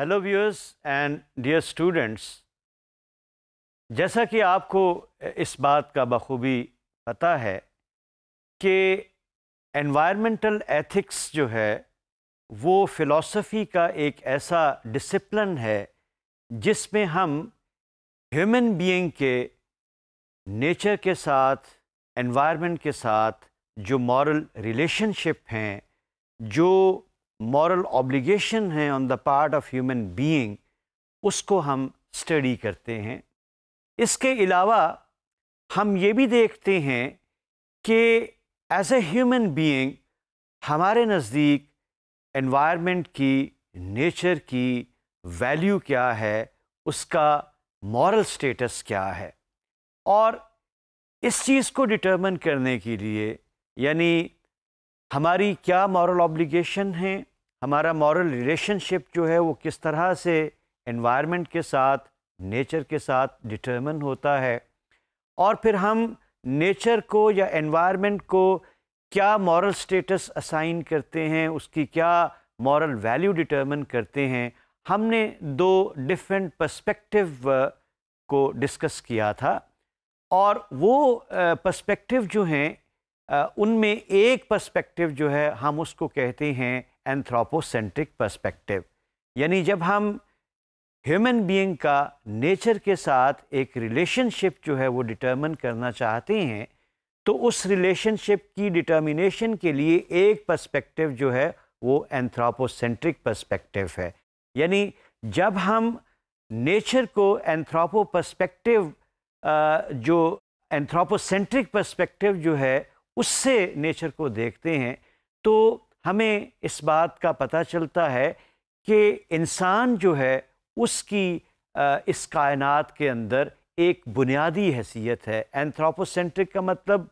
Hello viewers and dear students जैसा कि आपको इस बात का बखूबी पता है कि एनवायरमेंटल एथिक्स जो है वो फिलॉसफी का एक ऐसा डिसिप्लिन है जिसमें हम ह्यूमन बीइंग के नेचर के साथ एनवायरनमेंट के साथ जो मॉरल रिलेशनशिप हैं जो मॉरल ऑब्लिगेशन है on the part of human being उसको हम स्टडी करते हैं इसके अलावा हम ये भी देखते हैं कि एज ए ह्यूमन बीइंग हमारे नज़दीक एनवायरनमेंट की नेचर की वैल्यू क्या है उसका मॉरल स्टेटस क्या है और इस चीज़ को डिटर्मन करने के लिए यानी हमारी क्या मॉरल ऑब्लिगेशन है हमारा मॉरल रिलेशनशिप जो है वो किस तरह से इन्वायरमेंट के साथ नेचर के साथ डिटर्मन होता है और फिर हम नेचर को या इन्वायरमेंट को क्या मॉरल स्टेटस असाइन करते हैं उसकी क्या मॉरल वैल्यू डिटर्मन करते हैं हमने दो डिफरेंट पर्सपेक्टिव को डिस्कस किया था और वो पर्सपेक्टिव जो हैं उनमें एक पर्सपेक्टिव जो है हम उसको कहते हैं एंथ्रोपोसेंट्रिक पर्सपेक्टिव यानी जब हम ह्यूमन बीइंग का नेचर के साथ एक रिलेशनशिप जो है वो डिटर्मन करना चाहते हैं तो उस रिलेशनशिप की डिटर्मिनेशन के लिए एक पर्सपेक्टिव जो है वो एंथ्रोपोसेंट्रिक पर्सपेक्टिव है यानी जब हम नेचर को एंथ्रोपो पर्सपेक्टिव जो एंथ्रोपोसेंट्रिक पर्सपेक्टिव जो है उससे नेचर को देखते हैं तो हमें इस बात का पता चलता है कि इंसान जो है उसकी इस कायनात के अंदर एक बुनियादी हैसियत है एंथ्रोपोसेंट्रिक का मतलब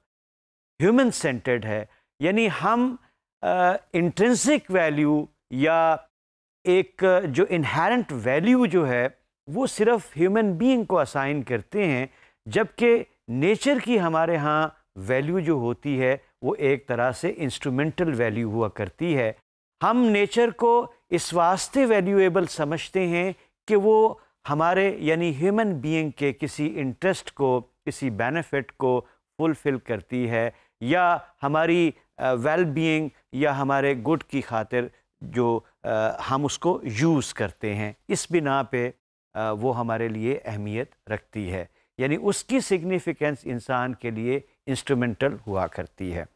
ह्यूमन सेंटर्ड है यानी हम इंट्रेंसिक वैल्यू या एक जो इनहेरेंट वैल्यू जो है वो सिर्फ ह्यूमन बीइंग को असाइन करते हैं जबकि नेचर की हमारे यहाँ वैल्यू जो होती है वो एक तरह से इंस्ट्रूमेंटल वैल्यू हुआ करती है हम नेचर को इस वास्ते वैल्यूएबल समझते हैं कि वो हमारे यानी ह्यूमन बीइंग के किसी इंटरेस्ट को किसी बेनिफिट को फुलफ़िल करती है या हमारी वेल बीइंग या हमारे गुड की खातिर जो हम उसको यूज़ करते हैं इस बिना पे वो हमारे लिए अहमियत रखती है यानी उसकी सिग्निफिकेंस इंसान के लिए इंस्ट्रूमेंटल हुआ करती है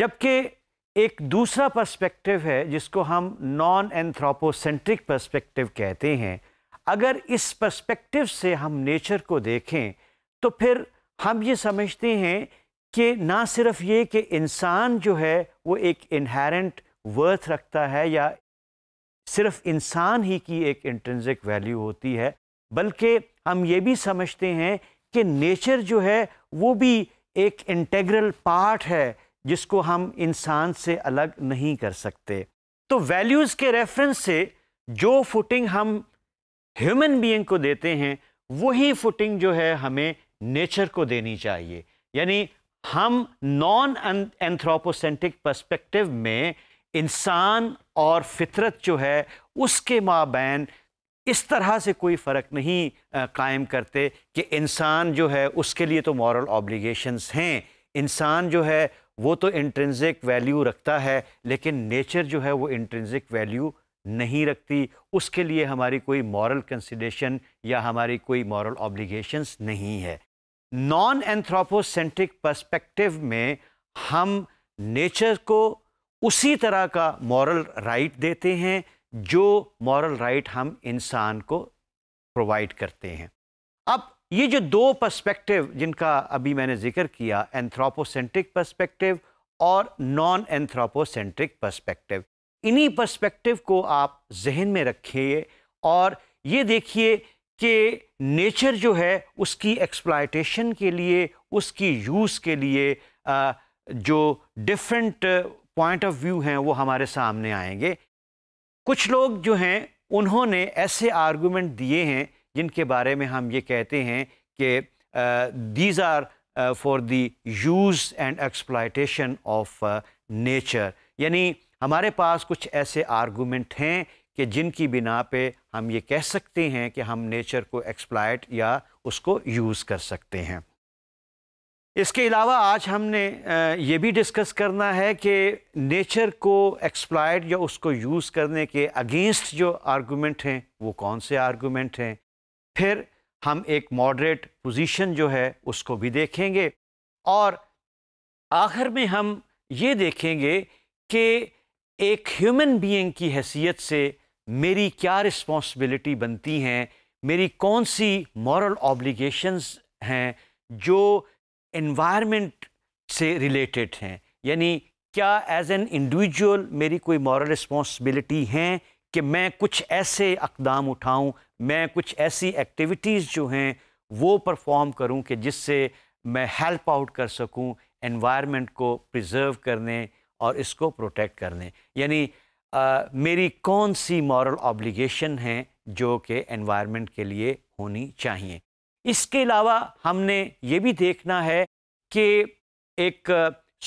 जबकि एक दूसरा पर्सपेक्टिव है जिसको हम नॉन एंथ्रोपोसेंट्रिक पर्सपेक्टिव कहते हैं अगर इस पर्सपेक्टिव से हम नेचर को देखें तो फिर हम ये समझते हैं कि ना सिर्फ ये कि इंसान जो है वो एक इनहेरेंट वर्थ रखता है या सिर्फ इंसान ही की एक इंटेंसिक वैल्यू होती है बल्कि हम ये भी समझते हैं कि नेचर जो है वो भी एक इंटेग्रल पार्ट है जिसको हम इंसान से अलग नहीं कर सकते तो वैल्यूज़ के रेफरेंस से जो फुटिंग हम ह्यूमन बीइंग को देते हैं वही फुटिंग जो है हमें नेचर को देनी चाहिए यानी हम नॉन एंथ्रोपोसेंटिक पर्सपेक्टिव में इंसान और फितरत जो है उसके माबैन इस तरह से कोई फ़र्क नहीं कायम करते कि इंसान जो है उसके लिए तो मॉरल ऑब्लिगेशंस हैं इंसान जो है वो तो इंट्रेंसिक वैल्यू रखता है लेकिन नेचर जो है वो इंट्रेंसिक वैल्यू नहीं रखती उसके लिए हमारी कोई मॉरल कंसिडेशन या हमारी कोई मॉरल ऑब्लिगेशंस नहीं है नॉन एंथ्रोपोसेंट्रिक पर्सपेक्टिव में हम नेचर को उसी तरह का मॉरल राइट right देते हैं जो मॉरल राइट हम इंसान को प्रोवाइड करते हैं अब ये जो दो पर्सपेक्टिव जिनका अभी मैंने जिक्र किया एंथ्रोपोसेंट्रिक पर्सपेक्टिव और नॉन एंथ्रोपोसेंट्रिक पर्सपेक्टिव इन्हीं पर्सपेक्टिव को आप जहन में रखिए और ये देखिए कि नेचर जो है उसकी एक्सप्लाइटेशन के लिए उसकी यूज़ के लिए जो डिफरेंट पॉइंट ऑफ व्यू हैं वो हमारे सामने आएंगे कुछ लोग जो हैं उन्होंने ऐसे आर्गूमेंट दिए हैं जिनके बारे में हम ये कहते हैं कि these are for the use and exploitation of nature यानी हमारे पास कुछ ऐसे आर्गूमेंट हैं कि जिनकी बिना पे हम ये कह सकते हैं कि हम नेचर को एक्सप्लाइट या उसको यूज़ कर सकते हैं इसके अलावा आज हमने ये भी डिस्कस करना है कि नेचर को एक्सप्लाइड या उसको यूज़ करने के अगेंस्ट जो आर्गूमेंट हैं वो कौन से आर्गूमेंट हैं फिर हम एक मॉडरेट पोजीशन जो है उसको भी देखेंगे और आखिर में हम ये देखेंगे कि एक ह्यूमन बीइंग की हैसियत से मेरी क्या रिस्पॉन्सिबिलिटी बनती हैं मेरी कौन सी मॉरल ऑब्लिगेशंस हैं जो इन्वायरमेंट से रिलेटेड हैं यानी क्या एज एन इंडिविजुअल मेरी कोई मॉरल रिस्पॉन्सिबिलिटी हैं कि मैं कुछ ऐसे अकदाम उठाऊं मैं कुछ ऐसी एक्टिविटीज़ जो हैं वो परफॉर्म करूं कि जिससे मैं हेल्प आउट कर सकूं एनवायरनमेंट को प्रिजर्व करने और इसको प्रोटेक्ट करने यानी मेरी कौन सी मॉरल ऑब्लिगेशन है जो कि एनवायरनमेंट के लिए होनी चाहिए इसके अलावा हमने ये भी देखना है कि एक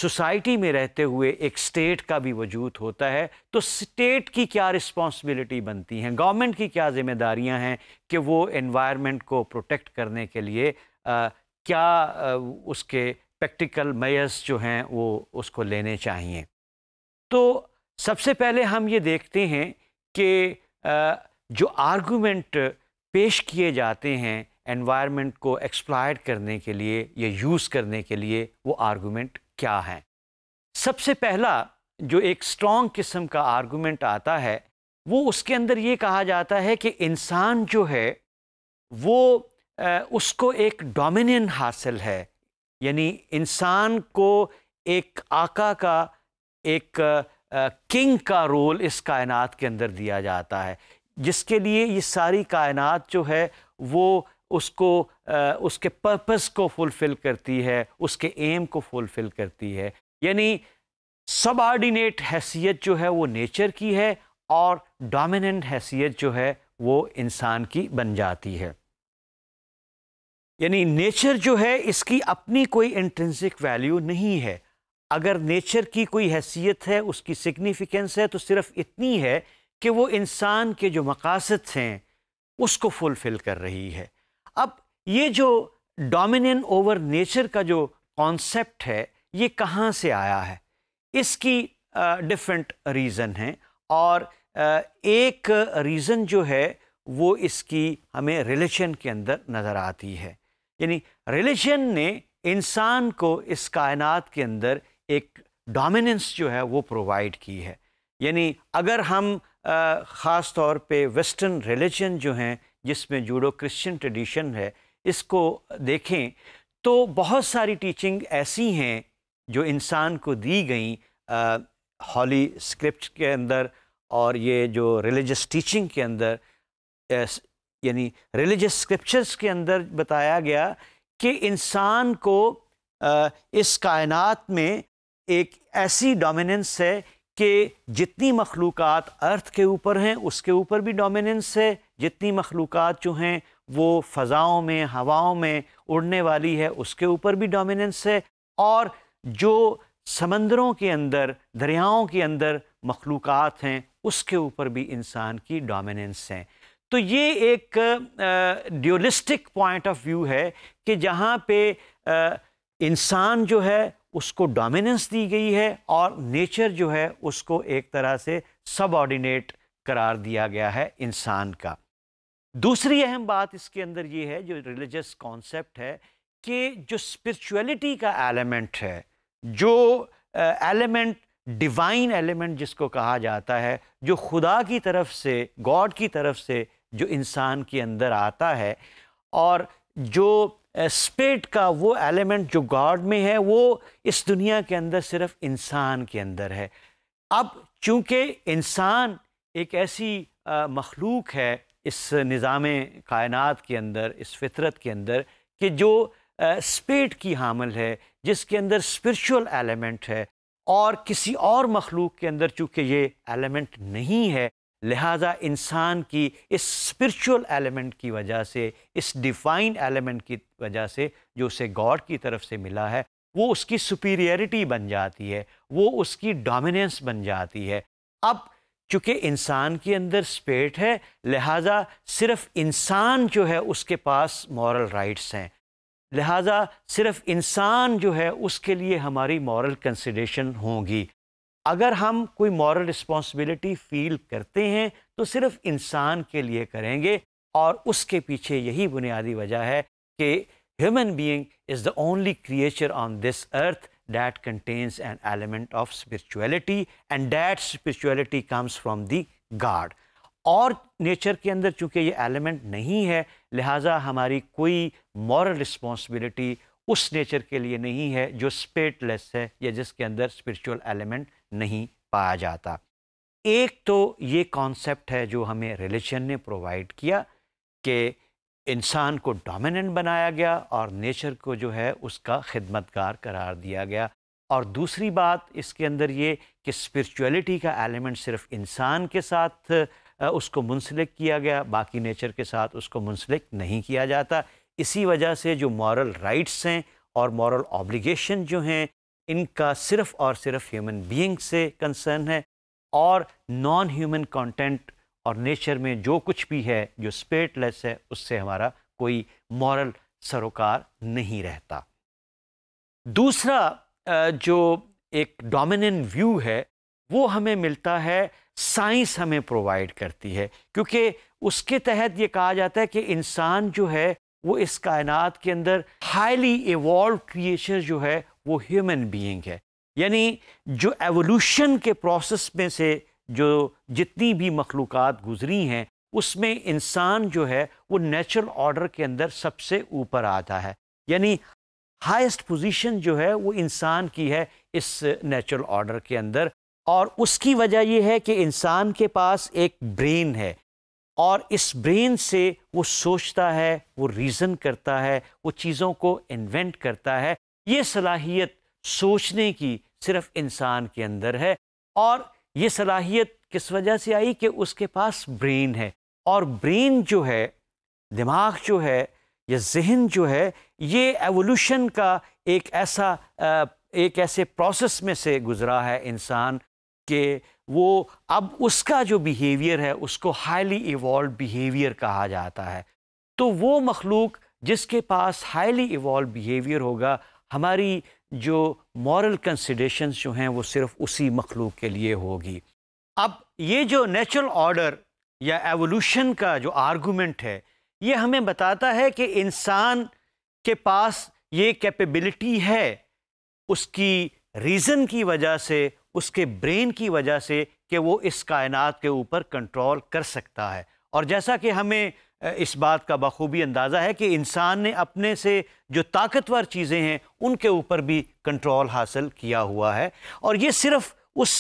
सोसाइटी में रहते हुए एक स्टेट का भी वजूद होता है तो स्टेट की क्या रिस्पॉन्सिबिलिटी बनती हैं गवर्नमेंट की क्या जिम्मेदारियां हैं कि वो एनवायरनमेंट को प्रोटेक्ट करने के लिए आ, क्या आ, उसके प्रैक्टिकल मेयर्स जो हैं वो उसको लेने चाहिए तो सबसे पहले हम ये देखते हैं कि जो आर्गूमेंट पेश किए जाते हैं एनवायरनमेंट को एक्सप्लायर करने के लिए या यूज़ करने के लिए वो आर्गुमेंट क्या हैं सबसे पहला जो एक स्ट्रॉन्ग किस्म का आर्गुमेंट आता है वो उसके अंदर ये कहा जाता है कि इंसान जो है वो उसको एक डोमिनियन हासिल है यानी इंसान को एक आका का एक किंग का रोल इस कायनात के अंदर दिया जाता है जिसके लिए ये सारी कायनात जो है वो उसको उसके पर्पस को फुलफ़िल करती है उसके एम को फुलफ़िल करती है यानी आर्डिनेट हैसियत जो है वो नेचर की है और डोमिनेंट हैसियत जो है वो इंसान की बन जाती है यानी नेचर जो है इसकी अपनी कोई इंट्रेंसिक वैल्यू नहीं है अगर नेचर की कोई हैसियत है उसकी सिग्निफिकेंस है तो सिर्फ इतनी है कि वो इंसान के जो मकासद हैं उसको फुलफ़िल कर रही है ये जो डोमिनेंट ओवर नेचर का जो कॉन्सेप्ट है ये कहाँ से आया है इसकी डिफरेंट रीज़न है और एक रीज़न जो है वो इसकी हमें रिलीजन के अंदर नज़र आती है यानी रिलीजन ने इंसान को इस कायनात के अंदर एक डोमिनेंस जो है वो प्रोवाइड की है यानी अगर हम ख़ास तौर पे वेस्टर्न रिलीजन जो हैं जिसमें जूडो क्रिश्चियन ट्रेडिशन है इसको देखें तो बहुत सारी टीचिंग ऐसी हैं जो इंसान को दी गई हॉली स्क्रिप्ट के अंदर और ये जो रिलीजस टीचिंग के अंदर यानी रिलीजस स्क्रिप्चर्स के अंदर बताया गया कि इंसान को आ, इस कायनात में एक ऐसी डोमिनेंस है कि जितनी मखलूक़ात अर्थ के ऊपर हैं उसके ऊपर भी डोमिनेंस है जितनी मखलूक़ात जो हैं वो फ़ज़ाओं में हवाओं में उड़ने वाली है उसके ऊपर भी डोमिनेंस है और जो समंदरों के अंदर दरियाओं के अंदर मखलूक़ हैं उसके ऊपर भी इंसान की डोमिनेंस हैं तो ये एक ड्योलिस्टिक पॉइंट ऑफ व्यू है कि जहाँ पे इंसान जो है उसको डोमिनेंस दी गई है और नेचर जो है उसको एक तरह से सबऑर्डिनेट करार दिया गया है इंसान का दूसरी अहम बात इसके अंदर ये है जो रिलीजियस कॉन्सेप्ट है कि जो स्पिरिचुअलिटी का एलिमेंट है जो एलिमेंट डिवाइन एलिमेंट जिसको कहा जाता है जो खुदा की तरफ से गॉड की तरफ से जो इंसान के अंदर आता है और जो स्पिरिट का वो एलिमेंट जो गॉड में है वो इस दुनिया के अंदर सिर्फ इंसान के अंदर है अब चूंकि इंसान एक ऐसी मखलूक है इस निज़ाम कायनात के अंदर इस फितरत के अंदर कि जो स्पेट की हामल है जिसके अंदर स्पिरिचुअल एलिमेंट है और किसी और मखलूक के अंदर चूँकि ये एलिमेंट नहीं है लिहाजा इंसान की इस स्पिरिचुअल एलिमेंट की वजह से इस डिफाइन एलिमेंट की वजह से जो उसे गॉड की तरफ से मिला है वो उसकी सुपीरियरिटी बन जाती है वो उसकी डोमिनेंस बन जाती है अब चूँकि इंसान के अंदर स्पेट है लिहाजा सिर्फ इंसान जो है उसके पास मॉरल राइट्स हैं लिहाजा सिर्फ इंसान जो है उसके लिए हमारी मॉरल कंसिडेशन होंगी अगर हम कोई मॉरल रिस्पॉन्सिबिलिटी फील करते हैं तो सिर्फ इंसान के लिए करेंगे और उसके पीछे यही बुनियादी वजह है कि human being is the only creature on this earth that contains an element of spirituality and that spirituality comes from the God. और नेचर के अंदर चूंकि ये एलिमेंट नहीं है लिहाजा हमारी कोई मॉरल रिस्पॉन्सिबिलिटी उस नेचर के लिए नहीं है जो स्पेटलेस है या जिसके अंदर स्पिरिचुअल एलिमेंट नहीं पाया जाता एक तो ये कॉन्सेप्ट है जो हमें रिलीजन ने प्रोवाइड किया कि इंसान को डोमिनेंट बनाया गया और नेचर को जो है उसका खिदमतगार करार दिया गया और दूसरी बात इसके अंदर ये कि स्पिरिचुअलिटी का एलिमेंट सिर्फ इंसान के साथ उसको मुंसलिक किया गया बाकी नेचर के साथ उसको मुंसलिक नहीं किया जाता इसी वजह से जो मॉरल राइट्स हैं और मॉरल ऑब्लिगेशन जो हैं इनका सिर्फ और सिर्फ ह्यूमन बीइंग से कंसर्न है और नॉन ह्यूमन कंटेंट और नेचर में जो कुछ भी है जो स्पिरिटलेस है उससे हमारा कोई मॉरल सरोकार नहीं रहता दूसरा जो एक डोमिनेंट व्यू है वो हमें मिलता है साइंस हमें प्रोवाइड करती है क्योंकि उसके तहत ये कहा जाता है कि इंसान जो है वो इस कायनात के अंदर हाईली इवॉल्व क्रिएशन जो है वो ह्यूमन बीइंग है यानी जो एवोल्यूशन के प्रोसेस में से जो जितनी भी मखलूक गुजरी हैं उसमें इंसान जो है वो नेचुरल ऑर्डर के अंदर सबसे ऊपर आता है यानी हाइस्ट पोजीशन जो है वो इंसान की है इस नेचुरल ऑर्डर के अंदर और उसकी वजह यह है कि इंसान के पास एक ब्रेन है और इस ब्रेन से वो सोचता है वो रीज़न करता है वो चीज़ों को इन्वेंट करता है ये सलाहियत सोचने की सिर्फ इंसान के अंदर है और ये सलाहियत किस वजह से आई कि उसके पास ब्रेन है और ब्रेन जो है दिमाग जो है या जहन जो है ये एवोल्यूशन का एक ऐसा एक ऐसे प्रोसेस में से गुज़रा है इंसान कि वो अब उसका जो बिहेवियर है उसको हाईली इवॉल्व बिहेवियर कहा जाता है तो वो मखलूक जिसके पास हाईली इवॉल्व बिहेवियर होगा हमारी जो मॉरल कंसिडेशन जो हैं वो सिर्फ उसी मखलूक के लिए होगी अब ये जो नेचुरल ऑर्डर या एवोल्यूशन का जो आर्गूमेंट है ये हमें बताता है कि इंसान के पास ये कैपेबिलिटी है उसकी रीज़न की वजह से उसके ब्रेन की वजह से कि वो इस कायनात के ऊपर कंट्रोल कर सकता है और जैसा कि हमें इस बात का बखूबी अंदाज़ा है कि इंसान ने अपने से जो ताकतवर चीज़ें हैं उनके ऊपर भी कंट्रोल हासिल किया हुआ है और ये सिर्फ़ उस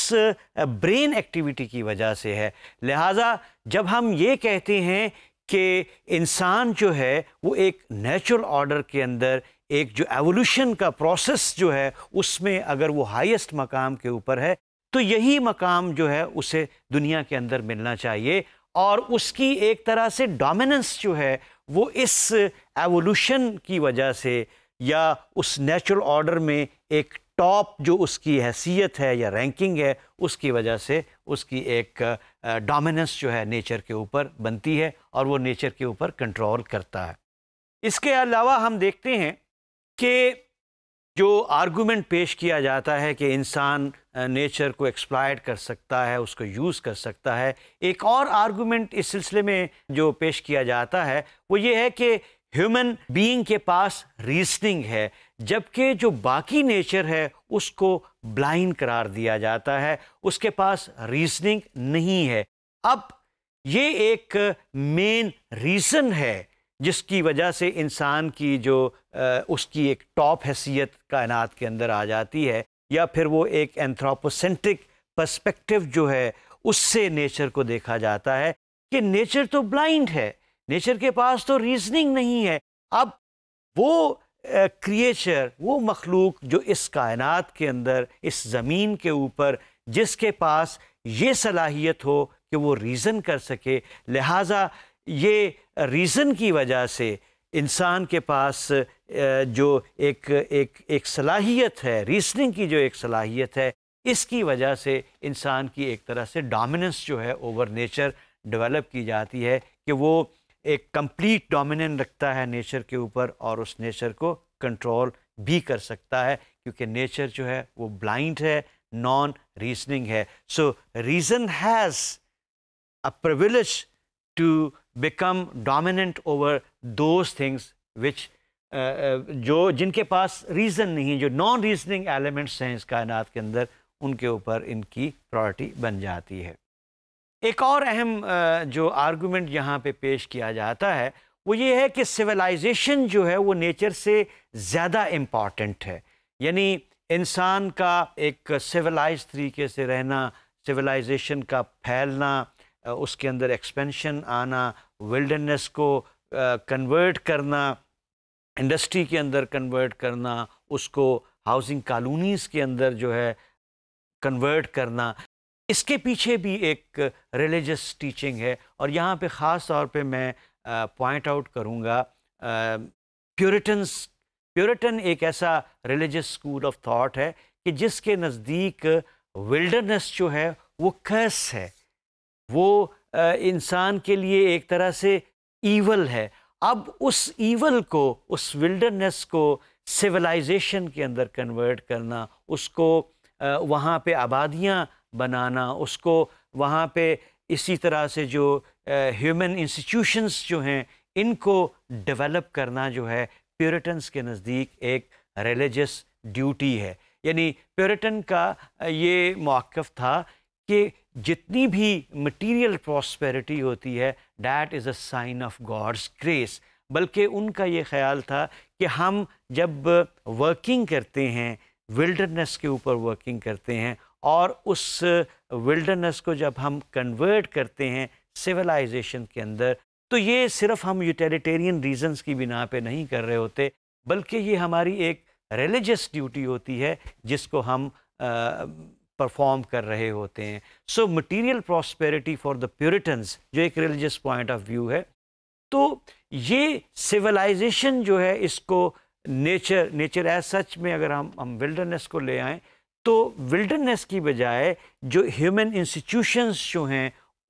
ब्रेन एक्टिविटी की वजह से है लिहाजा जब हम ये कहते हैं कि इंसान जो है वो एक नेचुरल ऑर्डर के अंदर एक जो एवोल्यूशन का प्रोसेस जो है उसमें अगर वो हाईएस्ट मकाम के ऊपर है तो यही मकाम जो है उसे दुनिया के अंदर मिलना चाहिए और उसकी एक तरह से डोमिनेंस जो है वो इस एवोल्यूशन की वजह से या उस नेचुरल ऑर्डर में एक टॉप जो उसकी हैसियत है या रैंकिंग है उसकी वजह से उसकी एक डोमिनेंस जो है नेचर के ऊपर बनती है और वो नेचर के ऊपर कंट्रोल करता है इसके अलावा हम देखते हैं कि जो आर्गुमेंट पेश किया जाता है कि इंसान नेचर को एक्सप्लाइट कर सकता है उसको यूज़ कर सकता है एक और आर्गूमेंट इस सिलसिले में जो पेश किया जाता है वो ये है कि ह्यूमन बीइंग के पास रीजनिंग है जबकि जो बाकी नेचर है उसको ब्लाइंड करार दिया जाता है उसके पास रीजनिंग नहीं है अब ये एक मेन रीज़न है जिसकी वजह से इंसान की जो उसकी एक टॉप हैसियत कायनात के अंदर आ जाती है या फिर वो एक एंथ्रोपोसेंट्रिक पर्सपेक्टिव जो है उससे नेचर को देखा जाता है कि नेचर तो ब्लाइंड है नेचर के पास तो रीजनिंग नहीं है अब वो क्रिएचर वो मखलूक जो इस कायनात के अंदर इस ज़मीन के ऊपर जिसके पास ये सलाहियत हो कि वो रीज़न कर सके लिहाजा ये रीज़न की वजह से इंसान के पास जो एक एक एक सलाहियत है रीजनिंग की जो एक सलाहियत है इसकी वजह से इंसान की एक तरह से डोमिनेंस जो है ओवर नेचर डेवलप की जाती है कि वो एक कंप्लीट डोमिनेंट रखता है नेचर के ऊपर और उस नेचर को कंट्रोल भी कर सकता है क्योंकि नेचर जो है वो ब्लाइंड है नॉन रीजनिंग है so reason has a privilege to become dominant over those things which जो जिनके पास रीज़न नहीं जो नॉन रीजनिंग एलिमेंट्स हैं इस कायनात के अंदर उनके ऊपर इनकी प्रॉरिटी बन जाती है एक और अहम जो आर्गूमेंट यहाँ पे पेश किया जाता है वो ये है कि सिविलाइजेशन जो है वो नेचर से ज़्यादा इम्पॉर्टेंट है यानी इंसान का एक सिविलाइज तरीके से रहना सिविलाइजेशन का फैलना उसके अंदर एक्सपेंशन आना विल्डरनेस को कन्वर्ट करना इंडस्ट्री के अंदर कन्वर्ट करना उसको हाउसिंग कॉलोनीज़ के अंदर जो है कन्वर्ट करना इसके पीछे भी एक रिलीजस टीचिंग है और यहाँ पे ख़ास तौर पे मैं पॉइंट आउट करूँगा प्योरिटन्स प्योरिटन एक ऐसा रिलीजस स्कूल ऑफ थॉट है कि जिसके नज़दीक विल्डरनेस जो है वो कर्स है वो इंसान के लिए एक तरह से ईवल है अब उस ईवल को उस विल्डरनेस को सिविलाइजेशन के अंदर कन्वर्ट करना उसको वहाँ पे आबादियाँ बनाना उसको वहाँ पे इसी तरह से जो ह्यूमन इंस्टीट्यूशंस जो हैं इनको डेवलप करना जो है प्योरिटन्स के नज़दीक एक रिलीजस ड्यूटी है यानी प्योरिटन का ये मौक़ था कि जितनी भी मटेरियल प्रॉस्पेरिटी होती है that is a sign of God's grace बल्कि उनका ये ख्याल था कि हम जब वर्किंग करते हैं विल्डरनेस के ऊपर वर्किंग करते हैं और उस विल्डरनेस को जब हम कन्वर्ट करते हैं सिविलाइजेशन के अंदर तो ये सिर्फ हम यूटेरिटेरियन रीजंस की बिना पे नहीं कर रहे होते बल्कि ये हमारी एक रिलीजस ड्यूटी होती है जिसको हम आ, परफॉर्म कर रहे होते हैं so material prosperity for the Puritans जो एक रिलीजियस पॉइंट ऑफ व्यू है तो ये सिविलाइजेशन जो है इसको नेचर नेचर एज सच में अगर हम हम विल्डरनेस को ले आएँ तो विल्डरनेस की बजाय जो ह्यूमन इंस्टीट्यूशंस जो हैं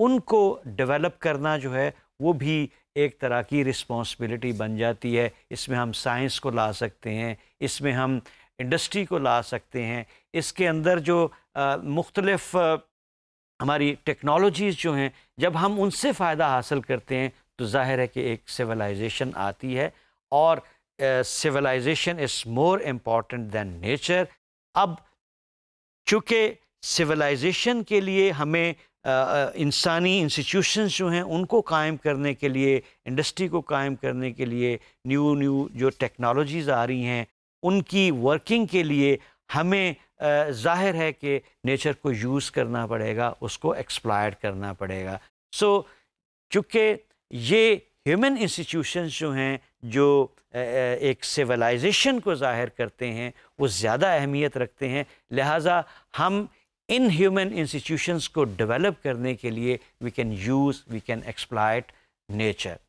उनको डेवलप करना जो है वो भी एक तरह की रिस्पॉन्सिबिलिटी बन जाती है इसमें हम साइंस को ला सकते हैं इसमें हम इंडस्ट्री को ला सकते हैं इसके अंदर जो मुख्तलफ़ हमारी टेक्नोलॉजीज़ जो हैं जब हम उनसे फ़ायदा हासिल करते हैं तो ज़ाहिर है कि एक सिविलाइजेशन आती है और civilisation is more important than nature अब चूँकि सिविलाइजेशन के लिए हमें इंसानी इंस्टीट्यूशंस जो हैं उनको कायम करने के लिए इंडस्ट्री को कायम करने के लिए न्यू न्यू जो टेक्नोलॉजीज़ आ रही हैं उनकी वर्किंग के लिए हमें ज़ाहिर है कि नेचर को यूज़ करना पड़ेगा उसको एक्सप्लायड करना पड़ेगा सो so, चूँकि ये ह्यूमन इंस्टीट्यूशंस जो हैं जो एक सिविलाइजेशन को ज़ाहिर करते हैं वो ज़्यादा अहमियत रखते हैं लिहाजा हम इन ह्यूमन इंस्टीट्यूशंस को डेवलप करने के लिए we can use we can exploit nature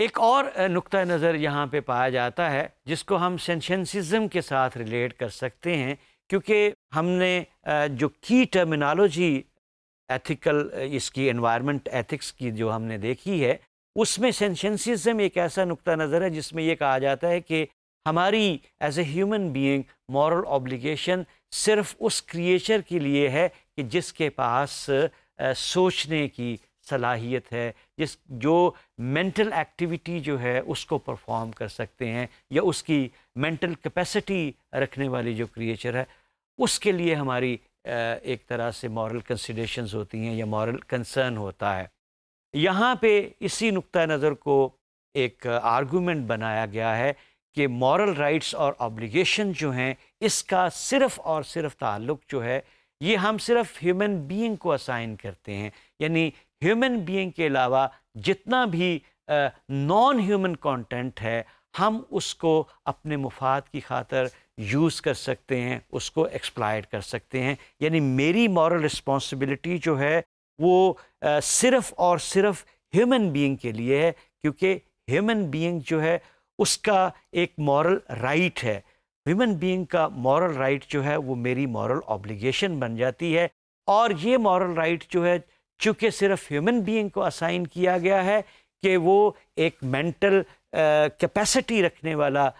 एक और नुक्ता नज़र यहाँ पर पाया जाता है जिसको हम सेंशनसिज्म के साथ रिलेट कर सकते हैं क्योंकि हमने जो की टर्मिनोलॉजी एथिकल इसकी एनवायरनमेंट एथिक्स की जो हमने देखी है उसमें सेंशनसिज्म एक ऐसा नुक्ता नज़र है जिसमें यह कहा जाता है कि हमारी as a human being moral obligation सिर्फ उस क्रिएचर के लिए है कि जिसके पास सोचने की सलाहियत है जिस जो मेंटल एक्टिविटी जो है उसको परफॉर्म कर सकते हैं या उसकी मेंटल कैपेसिटी रखने वाली जो क्रिएचर है उसके लिए हमारी एक तरह से मॉरल कंसिडेशन होती हैं या मॉरल कंसर्न होता है यहाँ पे इसी नुक्ता नज़र को एक आर्गूमेंट बनाया गया है कि मॉरल राइट्स और ऑब्लिगेशन जो हैं इसका सिर्फ़ और सिर्फ ताल्लुक जो है ये हम सिर्फ ह्यूमन बीइंग को असाइन करते हैं यानी ह्यूमन बीइंग के अलावा जितना भी नॉन ह्यूमन कंटेंट है हम उसको अपने मुफाद की खातर यूज़ कर सकते हैं उसको एक्सप्लाइड कर सकते हैं यानी मेरी मॉरल रिस्पॉन्सिबिलिटी जो है वो आ, सिर्फ और सिर्फ ह्यूमन बीइंग के लिए है क्योंकि ह्यूमन बीइंग जो है उसका एक मॉरल राइट है ह्यूमन बीइंग का मॉरल राइट जो है वो मेरी मॉरल ऑब्लिगेशन बन जाती है और ये मॉरल राइट जो है चूँकि सिर्फ ह्यूमन बीइंग को असाइन किया गया है कि वो एक मेंटल कैपेसिटी रखने वाला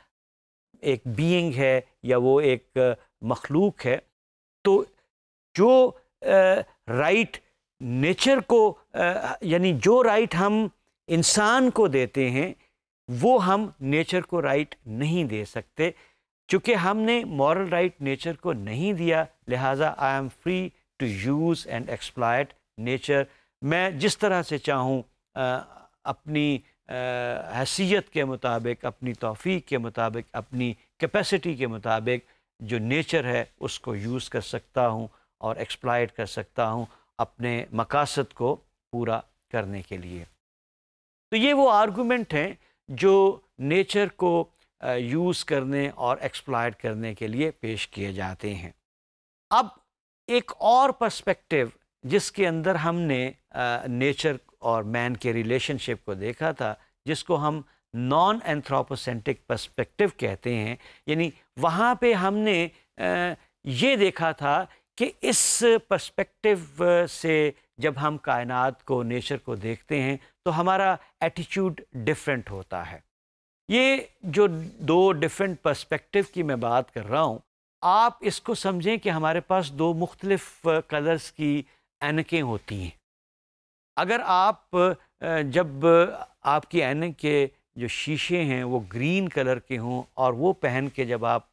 एक बीइंग है या वो एक मखलूक है तो जो राइट नेचर को यानी जो राइट हम इंसान को देते हैं वो हम नेचर को राइट नहीं दे सकते चूँकि हमने मॉरल राइट नेचर को नहीं दिया लिहाजा I am free to use and exploit nature मैं जिस तरह से चाहूँ अपनी हैसियत के मुताबिक अपनी तोफ़ी के मुताबिक अपनी कैपेसिटी के मुताबिक जो नेचर है उसको यूज़ कर सकता हूँ और एक्सप्लाइट कर सकता हूँ अपने मकासद को पूरा करने के लिए तो ये वो आर्गूमेंट हैं जो नेचर को यूज़ करने और एक्सप्लाइट करने के लिए पेश किए जाते हैं अब एक और पर्सपेक्टिव जिसके अंदर हमने नेचर और मैन के रिलेशनशिप को देखा था जिसको हम नॉन एंथ्रोपोसेंटिक पर्सपेक्टिव कहते हैं यानी वहाँ पे हमने ये देखा था कि इस पर्सपेक्टिव से जब हम कायनात को नेचर को देखते हैं तो हमारा एटीट्यूड डिफरेंट होता है ये जो दो डिफरेंट पर्सपेक्टिव की मैं बात कर रहा हूँ आप इसको समझें कि हमारे पास दो मुख्तलिफ़ कलर्स की एनकें होती हैं अगर आप जब आपकी ऐनक के जो शीशे हैं वो ग्रीन कलर के हों और वो पहन के जब आप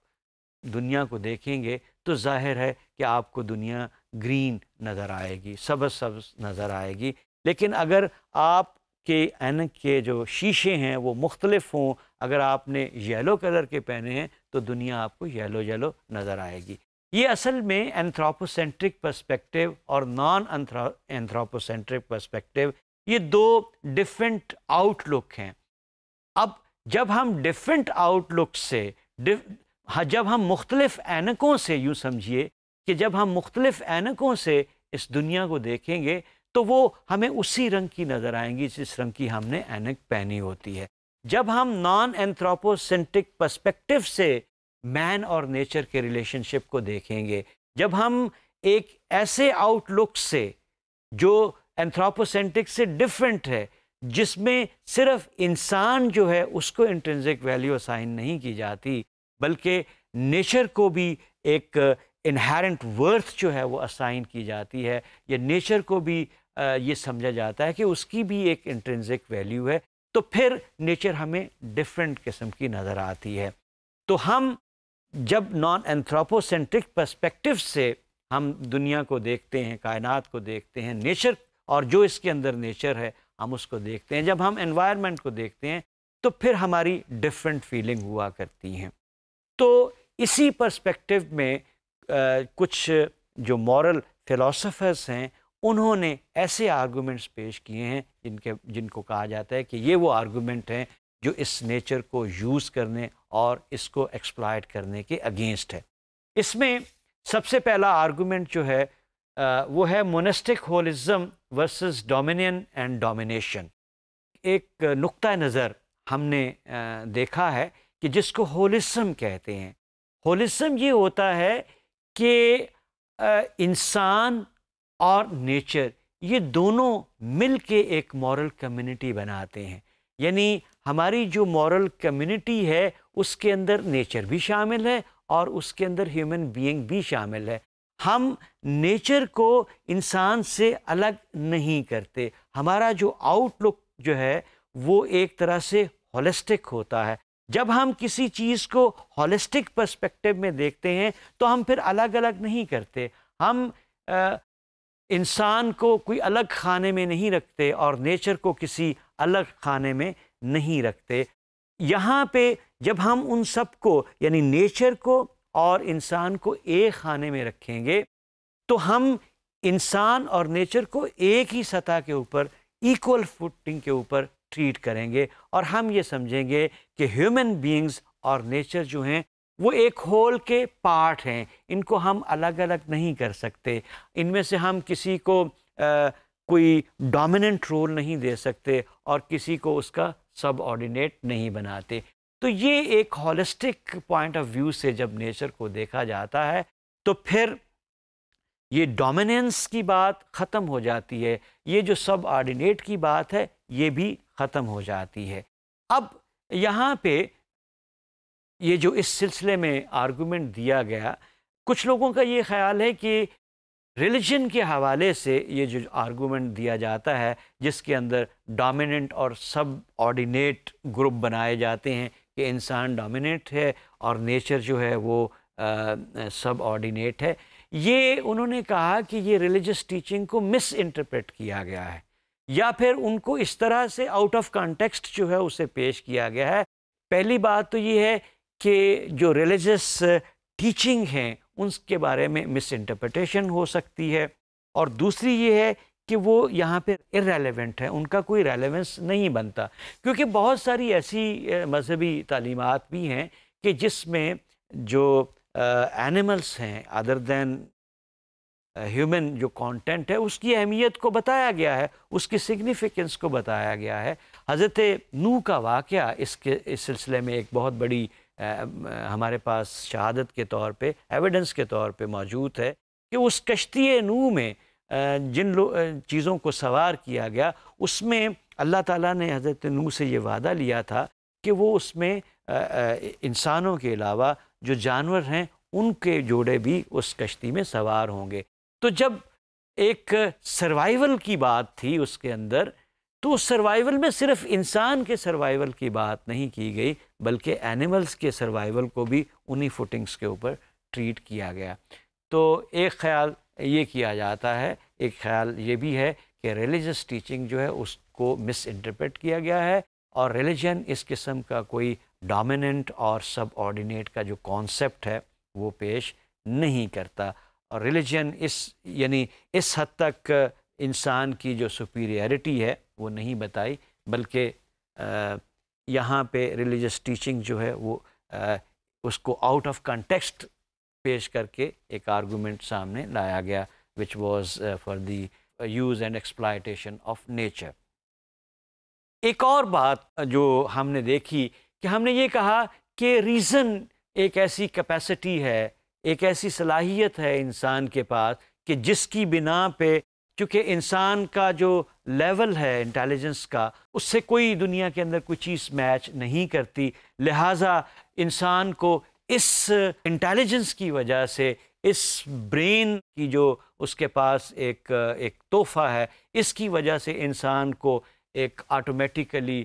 दुनिया को देखेंगे तो जाहिर है कि आपको दुनिया ग्रीन नज़र आएगी सबज सब्ज नज़र आएगी लेकिन अगर आप के के जो शीशे हैं वो मुख्तलफ हों अगर आपने येलो कलर के पहने हैं तो दुनिया आपको येलो येलो नज़र आएगी ये असल में एंथ्रोपोसेंट्रिक पर्सपेक्टिव और नॉन एंथ्रोपोसेंट्रिक पर्सपेक्टिव ये दो डिफरेंट आउटलुक हैं अब जब हम डिफरेंट आउटलुक से हाँ, जब हम मुख्तलिफ एनकों से यूँ समझिए कि जब हम मुख्तलिफ एनकों से इस दुनिया को देखेंगे तो वो हमें उसी रंग की नज़र आएंगी जिस रंग की हमने एनक पहनी होती है जब हम नॉन एंथ्रोपोसेंट्रिक पर्सपेक्टिव से मैन और नेचर के रिलेशनशिप को देखेंगे जब हम एक ऐसे आउटलुक से जो एंथ्रोपोसेंटिक से डिफरेंट है जिसमें सिर्फ इंसान जो है उसको इंटेंसिक वैल्यू असाइन नहीं की जाती बल्कि नेचर को भी एक इनहेरेंट वर्थ जो है वो असाइन की जाती है या नेचर को भी ये समझा जाता है कि उसकी भी एक इंट्रेंसिक वैल्यू है तो फिर नेचर हमें डिफरेंट किस्म की नज़र आती है तो हम जब नॉन एंथ्रोपोसेंट्रिक पर्सपेक्टिव से हम दुनिया को देखते हैं कायनात को देखते हैं नेचर और जो इसके अंदर नेचर है हम उसको देखते हैं जब हम एनवायरनमेंट को देखते हैं तो फिर हमारी डिफरेंट फीलिंग हुआ करती हैं तो इसी पर्सपेक्टिव में आ, कुछ जो मॉरल फिलोसोफर्स हैं उन्होंने ऐसे आर्गूमेंट्स पेश किए हैं जिनके जिनको कहा जाता है कि ये वो आर्गूमेंट हैं जो इस नेचर को यूज़ करने और इसको एक्सप्लाइट करने के अगेंस्ट है इसमें सबसे पहला आर्गूमेंट जो है वो है monistic holism versus dominion and domination एक नुक्ता नज़र हमने देखा है कि जिसको होलिज्म कहते हैं होलिज्म ये होता है कि इंसान और नेचर ये दोनों मिल के एक मॉरल कम्युनिटी बनाते हैं यानी हमारी जो मॉरल कम्युनिटी है उसके अंदर नेचर भी शामिल है और उसके अंदर ह्यूमन बीइंग भी शामिल है हम नेचर को इंसान से अलग नहीं करते हमारा जो आउटलुक जो है वो एक तरह से होलिस्टिक होता है जब हम किसी चीज़ को होलिस्टिक पर्सपेक्टिव में देखते हैं तो हम फिर अलग अलग नहीं करते हम इंसान को कोई अलग खाने में नहीं रखते और नेचर को किसी अलग खाने में नहीं रखते यहाँ पे जब हम उन सब को यानी नेचर को और इंसान को एक खाने में रखेंगे तो हम इंसान और नेचर को एक ही सतह के ऊपर इक्वल फुटिंग के ऊपर ट्रीट करेंगे और हम ये समझेंगे कि ह्यूमन बीइंग्स और नेचर जो हैं वो एक होल के पार्ट हैं इनको हम अलग अलग नहीं कर सकते इनमें से हम किसी को आ, कोई डोमिनेंट रोल नहीं दे सकते और किसी को उसका सब ऑर्डिनेट नहीं बनाते तो ये एक हॉलिस्टिक पॉइंट ऑफ व्यू से जब नेचर को देखा जाता है तो फिर ये डोमिनेंस की बात ख़त्म हो जाती है ये जो सब ऑर्डिनेट की बात है ये भी ख़त्म हो जाती है अब यहाँ पे ये जो इस सिलसिले में आर्गुमेंट दिया गया कुछ लोगों का ये ख्याल है कि रिलीजन के हवाले से ये जो आर्गूमेंट दिया जाता है जिसके अंदर डोमिनेंट और सब ऑर्डिनेट ग्रुप बनाए जाते हैं कि इंसान डोमिनेट है और नेचर जो है वो सब ऑर्डिनेट है ये उन्होंने कहा कि ये रिलीजस टीचिंग को मिस इंटरप्रेट किया गया है या फिर उनको इस तरह से आउट ऑफ कॉन्टेक्स्ट जो है उसे पेश किया गया है पहली बात तो ये है कि जो रिलीजस टीचिंग हैं उनके बारे में मिस इंटरप्रटेशन हो सकती है और दूसरी ये है कि वो यहाँ पे इरेलीवेंट है उनका कोई रेलेवेंस नहीं बनता क्योंकि बहुत सारी ऐसी मजहबी तालीमत भी हैं कि जिसमें जो एनिमल्स हैं अदर दैन ह्यूमन जो कंटेंट है उसकी अहमियत को बताया गया है उसकी सिग्निफिकेंस को बताया गया है हज़रत नू का वाक़ इसके इस सिलसिले में एक बहुत बड़ी हमारे पास शहादत के तौर पे एविडेंस के तौर पे मौजूद है कि उस कश्ती नू में जिन चीज़ों को सवार किया गया उसमें अल्लाह ताला ने हज़रत नू से ये वादा लिया था कि वो उसमें इंसानों के अलावा जो जानवर हैं उनके जोड़े भी उस कश्ती में सवार होंगे तो जब एक सर्वाइवल की बात थी उसके अंदर तो सर्वाइवल में सिर्फ इंसान के सर्वाइवल की बात नहीं की गई बल्कि एनिमल्स के सर्वाइवल को भी उन्हीं फुटिंग्स के ऊपर ट्रीट किया गया तो एक ख्याल ये किया जाता है एक ख्याल ये भी है कि रिलीजस टीचिंग जो है उसको मिस इंटरप्रेट किया गया है और रिलीजन इस किस्म का कोई डोमिनेंट और सब ऑर्डिनेट का जो कॉन्सेप्ट है वो पेश नहीं करता और रिलीजन इस यानी इस हद तक इंसान की जो सुपीरियरिटी है वो नहीं बताई बल्कि यहाँ पे रिलीजस टीचिंग जो है वो आ, उसको आउट ऑफ कंटेक्स्ट पेश करके एक आर्गूमेंट सामने लाया गया which was for the use and exploitation of nature एक और बात जो हमने देखी कि हमने ये कहा कि रीज़न एक ऐसी कैपेसिटी है एक ऐसी सलाहियत है इंसान के पास कि जिसकी बिना पे क्योंकि इंसान का जो लेवल है इंटेलिजेंस का उससे कोई दुनिया के अंदर कोई चीज़ मैच नहीं करती लिहाजा इंसान को इस इंटेलिजेंस की वजह से इस ब्रेन की जो उसके पास एक एक तोहफा है इसकी वजह से इंसान को एक ऑटोमेटिकली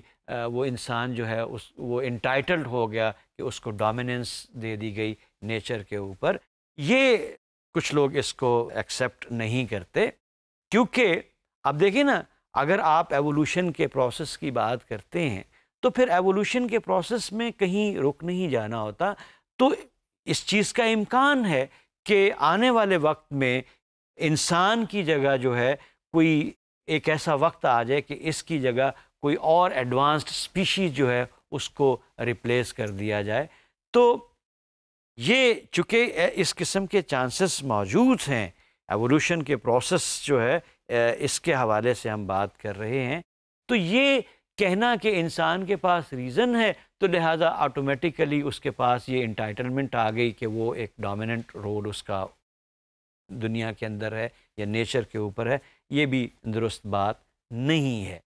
वो इंसान जो है उस वो इंटाइटल्ड हो गया कि उसको डोमिनेंस दे दी गई नेचर के ऊपर ये कुछ लोग इसको एक्सेप्ट नहीं करते क्योंकि अब देखिए ना अगर आप एवोल्यूशन के प्रोसेस की बात करते हैं तो फिर एवोल्यूशन के प्रोसेस में कहीं रुक नहीं जाना होता तो इस चीज़ का इम्कान है कि आने वाले वक्त में इंसान की जगह जो है कोई एक ऐसा वक्त आ जाए कि इसकी जगह कोई और एडवांस्ड स्पीशीज़ जो है उसको रिप्लेस कर दिया जाए तो ये चूँकि इस किस्म के चांसेस मौजूद हैं एवोल्यूशन के प्रोसेस जो है इसके हवाले से हम बात कर रहे हैं तो ये कहना कि इंसान के पास रीज़न है तो लिहाजा ऑटोमेटिकली उसके पास ये इंटाइटलमेंट आ गई कि वो एक डोमिनेंट रोल उसका दुनिया के अंदर है या नेचर के ऊपर है ये भी दुरुस्त बात नहीं है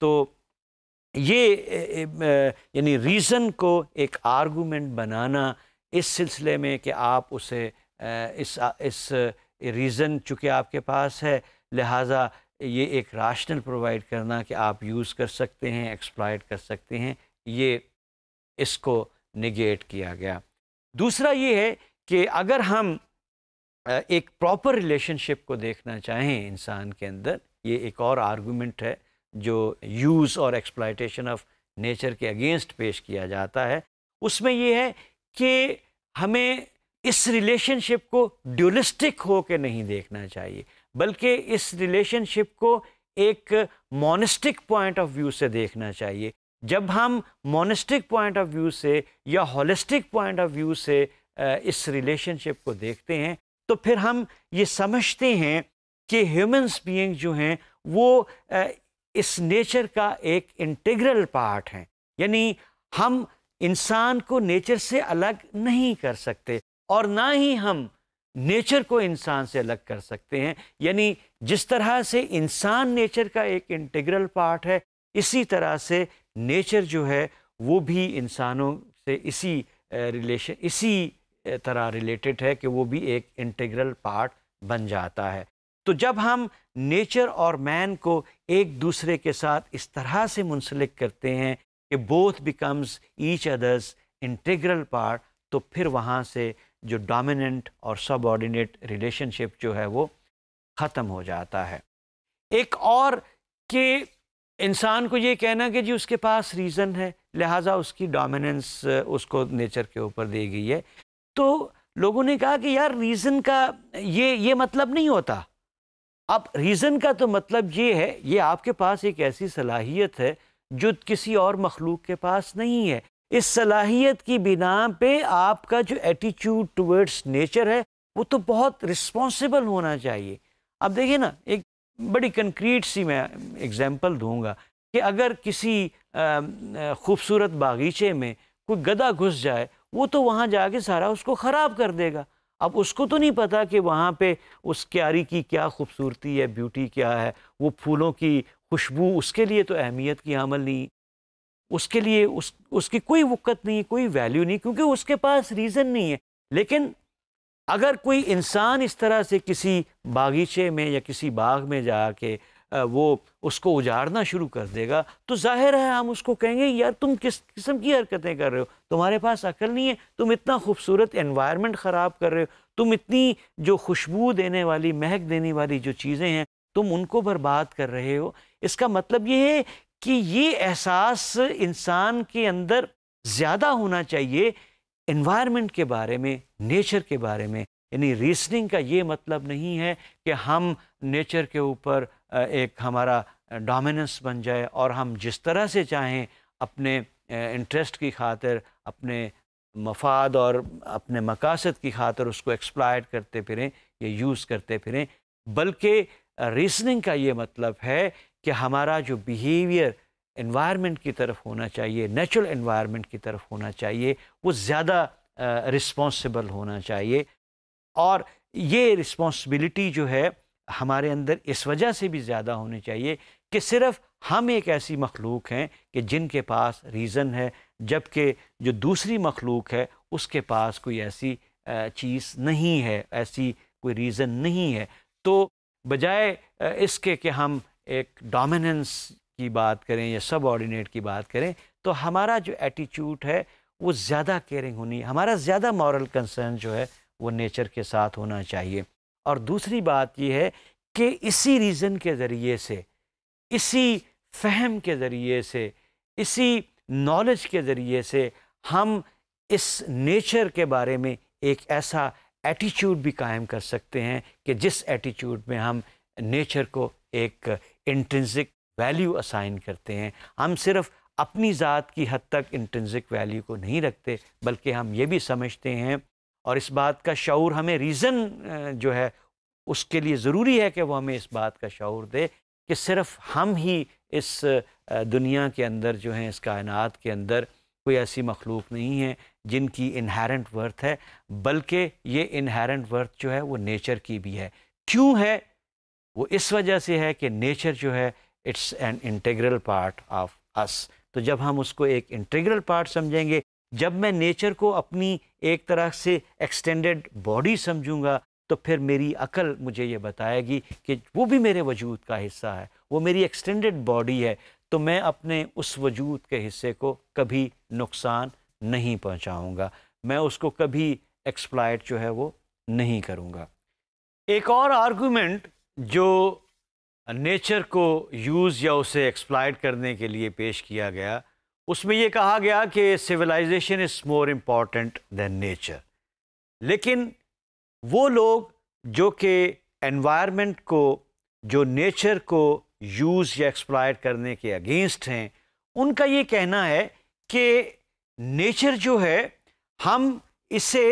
तो ये यानी रीज़न को एक आर्गूमेंट बनाना इस सिलसिले में कि आप उसे इस इस रीज़न चूँकि आपके पास है लिहाजा ये एक राशनल प्रोवाइड करना कि आप यूज़ कर सकते हैं एक्सप्लाइट कर सकते हैं ये इसको निगेट किया गया दूसरा ये है कि अगर हम एक प्रॉपर रिलेशनशिप को देखना चाहें इंसान के अंदर ये एक और आर्गूमेंट है जो यूज़ और एक्सप्लाइटेशन ऑफ नेचर के अगेंस्ट पेश किया जाता है उसमें ये है कि हमें इस रिलेशनशिप को ड्यूलिस्टिक हो के नहीं देखना चाहिए बल्कि इस रिलेशनशिप को एक मोनिस्टिक पॉइंट ऑफ व्यू से देखना चाहिए जब हम मोनिस्टिक पॉइंट ऑफ व्यू से या होलिस्टिक पॉइंट ऑफ व्यू से इस रिलेशनशिप को देखते हैं तो फिर हम ये समझते हैं कि ह्यूमंस बीइंग जो हैं वो इस नेचर का एक इंटीग्रल पार्ट हैं यानी हम इंसान को नेचर से अलग नहीं कर सकते और ना ही हम नेचर को इंसान से अलग कर सकते हैं यानी जिस तरह से इंसान नेचर का एक इंटीग्रल पार्ट है इसी तरह से नेचर जो है वो भी इंसानों से इसी रिलेशन इसी तरह रिलेटेड है कि वो भी एक इंटीग्रल पार्ट बन जाता है तो जब हम नेचर और मैन को एक दूसरे के साथ इस तरह से मुंसलिक करते हैं कि both becomes each others integral part तो फिर वहाँ से जो डोमिनेंट और सबऑर्डिनेट रिलेशनशिप जो है वो ख़त्म हो जाता है एक और कि इंसान को ये कहना कि जी उसके पास रीज़न है लिहाजा उसकी डोमिनेंस उसको नेचर के ऊपर दी गई है तो लोगों ने कहा कि यार रीज़न का ये ये मतलब नहीं होता अब रीज़न का तो मतलब ये है ये आपके पास एक ऐसी सलाहियत है जो किसी और मखलूक के पास नहीं है इस सलाहियत की बिना पे आपका जो एटीट्यूड टुवर्ड्स नेचर है वो तो बहुत रिस्पॉन्सिबल होना चाहिए अब देखिए ना एक बड़ी कंक्रीट सी मैं एग्ज़ाम्पल दूंगा कि अगर किसी खूबसूरत बागीचे में कोई गदा घुस जाए वो तो वहाँ जाके सारा उसको ख़राब कर देगा अब उसको तो नहीं पता कि वहाँ पे उस क्यारी की क्या खूबसूरती है ब्यूटी क्या है वो फूलों की खुशबू उसके लिए तो अहमियत की अमल नहीं उसके लिए उस उसकी कोई वक़्त नहीं है कोई वैल्यू नहीं क्योंकि उसके पास रीज़न नहीं है लेकिन अगर कोई इंसान इस तरह से किसी बागीचे में या किसी बाग में जा के वो उसको उजाड़ना शुरू कर देगा तो जाहिर है हम उसको कहेंगे यार तुम किस किस्म की हरकतें कर रहे हो तुम्हारे पास अकल नहीं है तुम इतना खूबसूरत इन्वायरमेंट ख़राब कर रहे हो तुम इतनी जो खुशबू देने वाली महक देने वाली जो चीज़ें हैं तुम उनको बर्बाद कर रहे हो इसका मतलब ये है कि ये एहसास इंसान के अंदर ज़्यादा होना चाहिए इन्वायरमेंट के बारे में नेचर के बारे में यानी रीजनिंग का ये मतलब नहीं है कि हम नेचर के ऊपर एक हमारा डोमिनेंस बन जाए और हम जिस तरह से चाहें अपने इंटरेस्ट की खातिर अपने मफाद और अपने मकासद की खातर उसको एक्सप्लाइट करते फिरें या यूज़ करते फिरें बल्कि रीजनिंग का ये मतलब है कि हमारा जो बिहेवियर इन्वायरमेंट की तरफ होना चाहिए नेचुरल इन्वायरमेंट की तरफ होना चाहिए वो ज़्यादा रिस्पॉन्सिबल होना चाहिए और ये रिस्पॉन्सिबिलिटी जो है हमारे अंदर इस वजह से भी ज़्यादा होनी चाहिए कि सिर्फ हम एक ऐसी मखलूक हैं कि जिनके पास रीज़न है जबकि जो दूसरी मखलूक है उसके पास कोई ऐसी चीज़ नहीं है ऐसी कोई रीज़न नहीं है तो बजाय इसके कि हम एक डोमिनेंस की बात करें या सब ऑर्डिनेट की बात करें तो हमारा जो एटीट्यूड है वो ज़्यादा केयरिंग होनी हमारा ज़्यादा मॉरल कंसर्न जो है वो नेचर के साथ होना चाहिए और दूसरी बात ये है कि इसी रीज़न के ज़रिए से इसी फहम के ज़रिए से इसी नॉलेज के ज़रिए से हम इस नेचर के बारे में एक ऐसा एटीट्यूड भी कायम कर सकते हैं कि जिस एटीट्यूड में हम नेचर को एक इंट्रेंसिक वैल्यू असाइन करते हैं हम सिर्फ अपनी ज़ात की हद तक इंट्रेंसिक वैल्यू को नहीं रखते बल्कि हम ये भी समझते हैं और इस बात का शौर हमें रीज़न जो है उसके लिए ज़रूरी है कि वो हमें इस बात का शौर दे कि सिर्फ हम ही इस दुनिया के अंदर जो हैं इस कायनात के अंदर कोई ऐसी मखलूक नहीं है जिनकी इनहेरेंट वर्थ है बल्कि ये इनहेरेंट वर्थ जो है वो नेचर की भी है क्यों है वो इस वजह से है कि नेचर जो है it's an integral part of us तो जब हम उसको एक इंटेग्रल पार्ट समझेंगे जब मैं नेचर को अपनी एक तरह से एक्सटेंडेड बॉडी समझूंगा तो फिर मेरी अकल मुझे ये बताएगी कि वो भी मेरे वजूद का हिस्सा है वो मेरी एक्सटेंडेड बॉडी है तो मैं अपने उस वजूद के हिस्से को कभी नुकसान नहीं पहुँचाऊँगा मैं उसको कभी एक्सप्लाइट जो है वो नहीं करूँगा एक और आर्गूमेंट जो नेचर को यूज़ या उसे एक्सप्लाइड करने के लिए पेश किया गया उसमें यह कहा गया कि civilisation is more important than nature लेकिन वो लोग जो कि एनवायरनमेंट को जो नेचर को यूज़ या एक्सप्लाइड करने के अगेंस्ट हैं उनका ये कहना है कि नेचर जो है हम इसे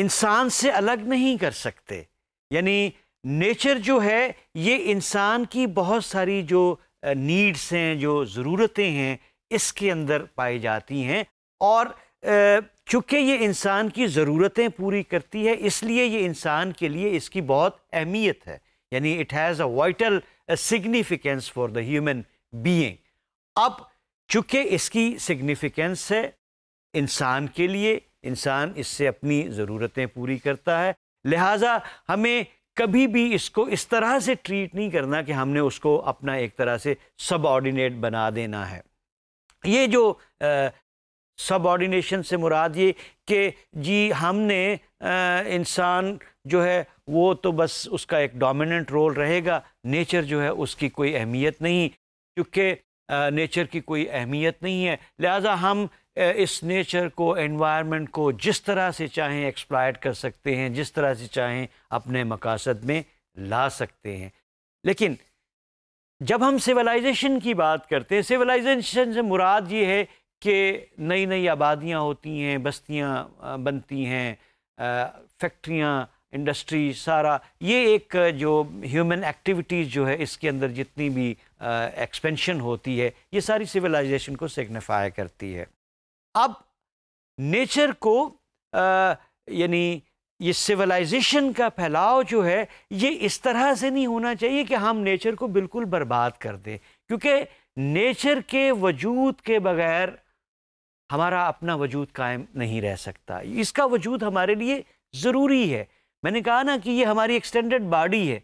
इंसान से अलग नहीं कर सकते यानी नेचर जो है ये इंसान की बहुत सारी जो नीड्स हैं जो ज़रूरतें हैं इसके अंदर पाई जाती हैं और चूँकि ये इंसान की ज़रूरतें पूरी करती है इसलिए ये इंसान के लिए इसकी बहुत अहमियत है यानी it has a vital significance for the human being अब चूँकि इसकी सिग्निफिकेंस है इंसान के लिए इंसान इससे अपनी ज़रूरतें पूरी करता है लिहाजा हमें कभी भी इसको इस तरह से ट्रीट नहीं करना कि हमने उसको अपना एक तरह से सबऑर्डिनेट बना देना है ये जो सबऑर्डिनेशन से मुराद ये कि जी हमने इंसान जो है वो तो बस उसका एक डोमिनेंट रोल रहेगा नेचर जो है उसकी कोई अहमियत नहीं क्योंकि नेचर की कोई अहमियत नहीं है लिहाजा हम इस नेचर को एनवायरनमेंट को जिस तरह से चाहें एक्सप्लाइट कर सकते हैं जिस तरह से चाहें अपने मकासद में ला सकते हैं लेकिन जब हम सिविलाइजेशन की बात करते हैं सिविलाइजेशन से मुराद ये है कि नई नई आबादियाँ होती हैं बस्तियाँ बनती हैं फैक्ट्रियाँ इंडस्ट्री सारा ये एक जो ह्यूमन एक्टिविटीज़ जो है इसके अंदर जितनी भी एक्सपेंशन होती है ये सारी सिविलाइजेशन को सिग्निफाई करती है अब नेचर को यानी ये सिविलाइजेशन का फैलाव जो है ये इस तरह से नहीं होना चाहिए कि हम नेचर को बिल्कुल बर्बाद कर दें क्योंकि नेचर के वजूद के बगैर हमारा अपना वजूद कायम नहीं रह सकता इसका वजूद हमारे लिए ज़रूरी है मैंने कहा ना कि ये हमारी एक्सटेंडेड बॉडी है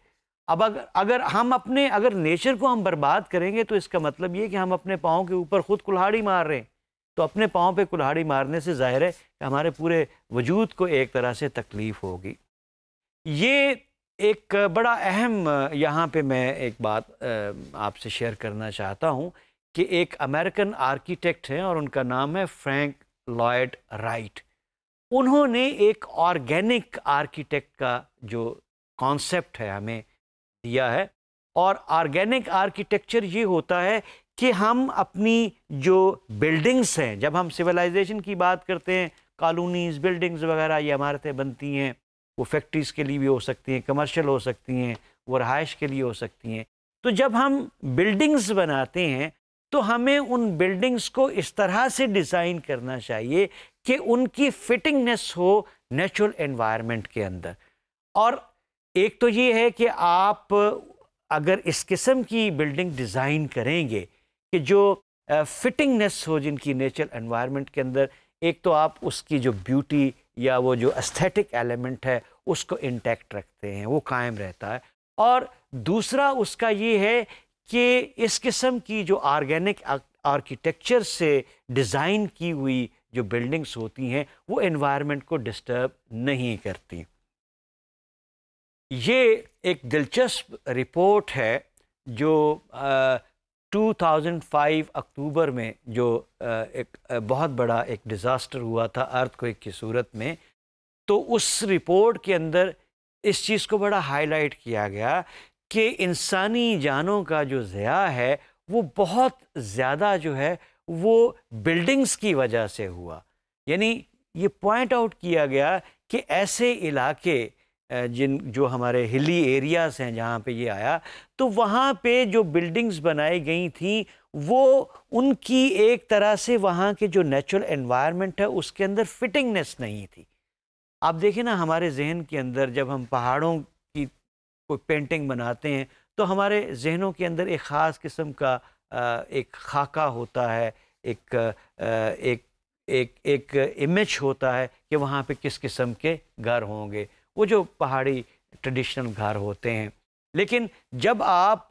अब अगर अगर हम अपने अगर नेचर को हम बर्बाद करेंगे तो इसका मतलब ये कि हम अपने पाँव के ऊपर ख़ुद कुल्हाड़ी मार रहे हैं तो अपने पाँव पे कुल्हाड़ी मारने से ज़ाहिर है कि हमारे पूरे वजूद को एक तरह से तकलीफ़ होगी ये एक बड़ा अहम यहाँ पे मैं एक बात आपसे शेयर करना चाहता हूँ कि एक अमेरिकन आर्किटेक्ट हैं और उनका नाम है फ्रैंक लॉयड राइट उन्होंने एक ऑर्गेनिक आर्किटेक्ट का जो कॉन्सेप्ट है हमें दिया है और ऑर्गेनिक आर्किटेक्चर ये होता है कि हम अपनी जो बिल्डिंग्स हैं जब हम सिविलाइजेशन की बात करते हैं कॉलोनीज़ बिल्डिंग्स वगैरह ये इमारतें बनती हैं वो फैक्ट्रीज़ के लिए भी हो सकती हैं कमर्शियल हो सकती हैं वो रहाइश के लिए हो सकती हैं तो जब हम बिल्डिंग्स बनाते हैं तो हमें उन बिल्डिंग्स को इस तरह से डिज़ाइन करना चाहिए कि उनकी फिटिंगनेस हो नेचुरल एनवायरनमेंट के अंदर और एक तो ये है कि आप अगर इस किस्म की बिल्डिंग डिज़ाइन करेंगे कि जो फिटिंगनेस हो जिनकी नेचुरल एनवायरनमेंट के अंदर एक तो आप उसकी जो ब्यूटी या वो जो एस्थेटिक एलिमेंट है उसको इंटैक्ट रखते हैं वो कायम रहता है और दूसरा उसका ये है कि इस किस्म की जो ऑर्गेनिक आर्किटेक्चर से डिज़ाइन की हुई जो बिल्डिंग्स होती हैं वो एनवायरनमेंट को डिस्टर्ब नहीं करती ये एक दिलचस्प रिपोर्ट है जो 2005 अक्टूबर में जो एक बहुत बड़ा एक डिज़ास्टर हुआ था अर्थ को एक की सूरत में तो उस रिपोर्ट के अंदर इस चीज़ को बड़ा हाईलाइट किया गया कि इंसानी जानों का जो जया है वो बहुत ज़्यादा जो है वो बिल्डिंग्स की वजह से हुआ यानी ये पॉइंट आउट किया गया कि ऐसे इलाके जिन जो हमारे हिली एरियाज़ हैं जहाँ पे ये आया तो वहाँ पे जो बिल्डिंग्स बनाई गई थी वो उनकी एक तरह से वहाँ के जो नेचुरल एनवायरनमेंट है उसके अंदर फिटिंगनेस नहीं थी आप देखें ना हमारे जहन के अंदर जब हम पहाड़ों की कोई पेंटिंग बनाते हैं तो हमारे जहनों के अंदर एक ख़ास किस्म का एक खाका होता है एक एक एक इमेज होता है कि वहाँ पे किस किस्म के घर होंगे वो जो पहाड़ी ट्रेडिशनल घर होते हैं लेकिन जब आप